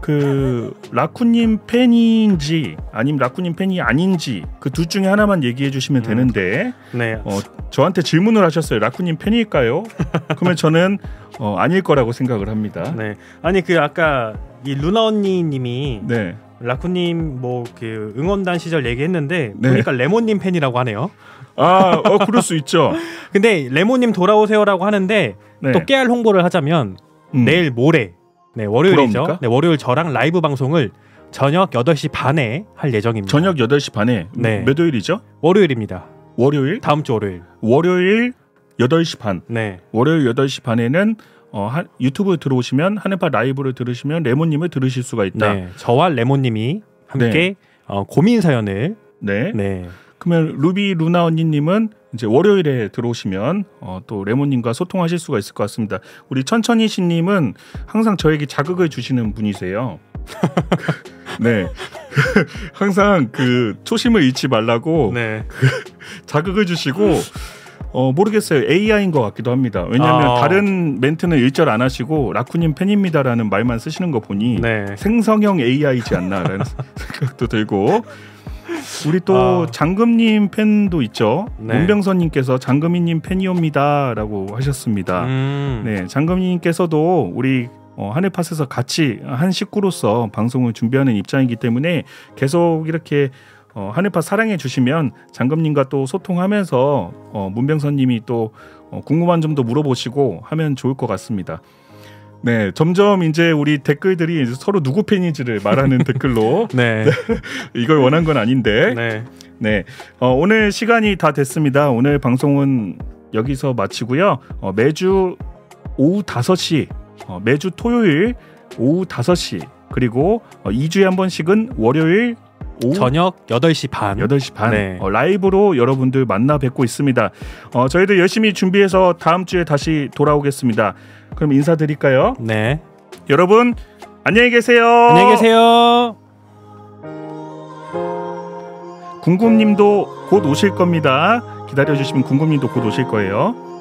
그 라쿠님 팬인지 아니면 라쿠님 팬이 아닌지 그 둘 중에 하나만 얘기해 주시면 음. 되는데 네. 어, 저한테 질문을 하셨어요. 라쿠님 팬일까요? 그러면 저는 어, 아닐 거라고 생각을 합니다. 네. 아니 그 아까 이 루나 언니님이 네. 라쿠님 뭐 그 응원단 시절 얘기했는데 네. 보니까 레몬님 팬이라고 하네요. 아, 어, 그럴 수 있죠. 근데 레몬님 돌아오세요라고 하는데 네. 또 깨알 홍보를 하자면 음. 내일 모레, 네 월요일이죠. 그럽니까? 네 월요일 저랑 라이브 방송을 저녁 8시 반에 할 예정입니다. 저녁 8시 반에 네. 몇 요일이죠? 월요일입니다. 월요일? 다음 주 월요일. 월요일 8시 반. 네. 월요일 8시 반에는 어, 하, 유튜브에 들어오시면 한해파 라이브를 들으시면 레몬님을 들으실 수가 있다. 네, 저와 레몬님이 함께 네. 어, 고민 사연을 네. 네. 그러면 루비 루나 언니님은 이제 월요일에 들어오시면 어, 또 레몬님과 소통하실 수가 있을 것 같습니다. 우리 천천히 씨님은 항상 저에게 자극을 주시는 분이세요. 네. 항상 그 초심을 잃지 말라고 네. 자극을 주시고 어, 모르겠어요. AI인 것 같기도 합니다. 왜냐하면 아. 다른 멘트는 일절 안 하시고 라쿠님 팬입니다라는 말만 쓰시는 거 보니 네. 생성형 AI지 이 않나라는 생각도 들고 우리 또 아. 장금님 팬도 있죠. 네. 문병선님께서 장금이님 팬이옵니다라고 하셨습니다. 음. 네, 장금이님께서도 우리 어, 하늘팟에서 같이 한 식구로서 방송을 준비하는 입장이기 때문에 계속 이렇게 어, 하늘파 사랑해 주시면 장금님과 또 소통하면서 어, 문병선님이 또 어, 궁금한 점도 물어보시고 하면 좋을 것 같습니다. 네, 점점 이제 우리 댓글들이 이제 서로 누구 팬인지를 말하는 댓글로 네. 이걸 원한 건 아닌데 네, 네 어, 오늘 시간이 다 됐습니다. 오늘 방송은 여기서 마치고요. 어, 매주 오후 5시, 어, 매주 토요일 오후 5시 그리고 어, 2주에 한 번씩은 월요일 오후? 저녁 8시 반. 8시 반. 네. 어, 라이브로 여러분들 만나 뵙고 있습니다. 어, 저희도 열심히 준비해서 다음 주에 다시 돌아오겠습니다. 그럼 인사드릴까요? 네. 여러분, 안녕히 계세요. 안녕히 계세요. 궁금님도 곧 오실 겁니다. 기다려주시면 궁금님도 곧 오실 거예요.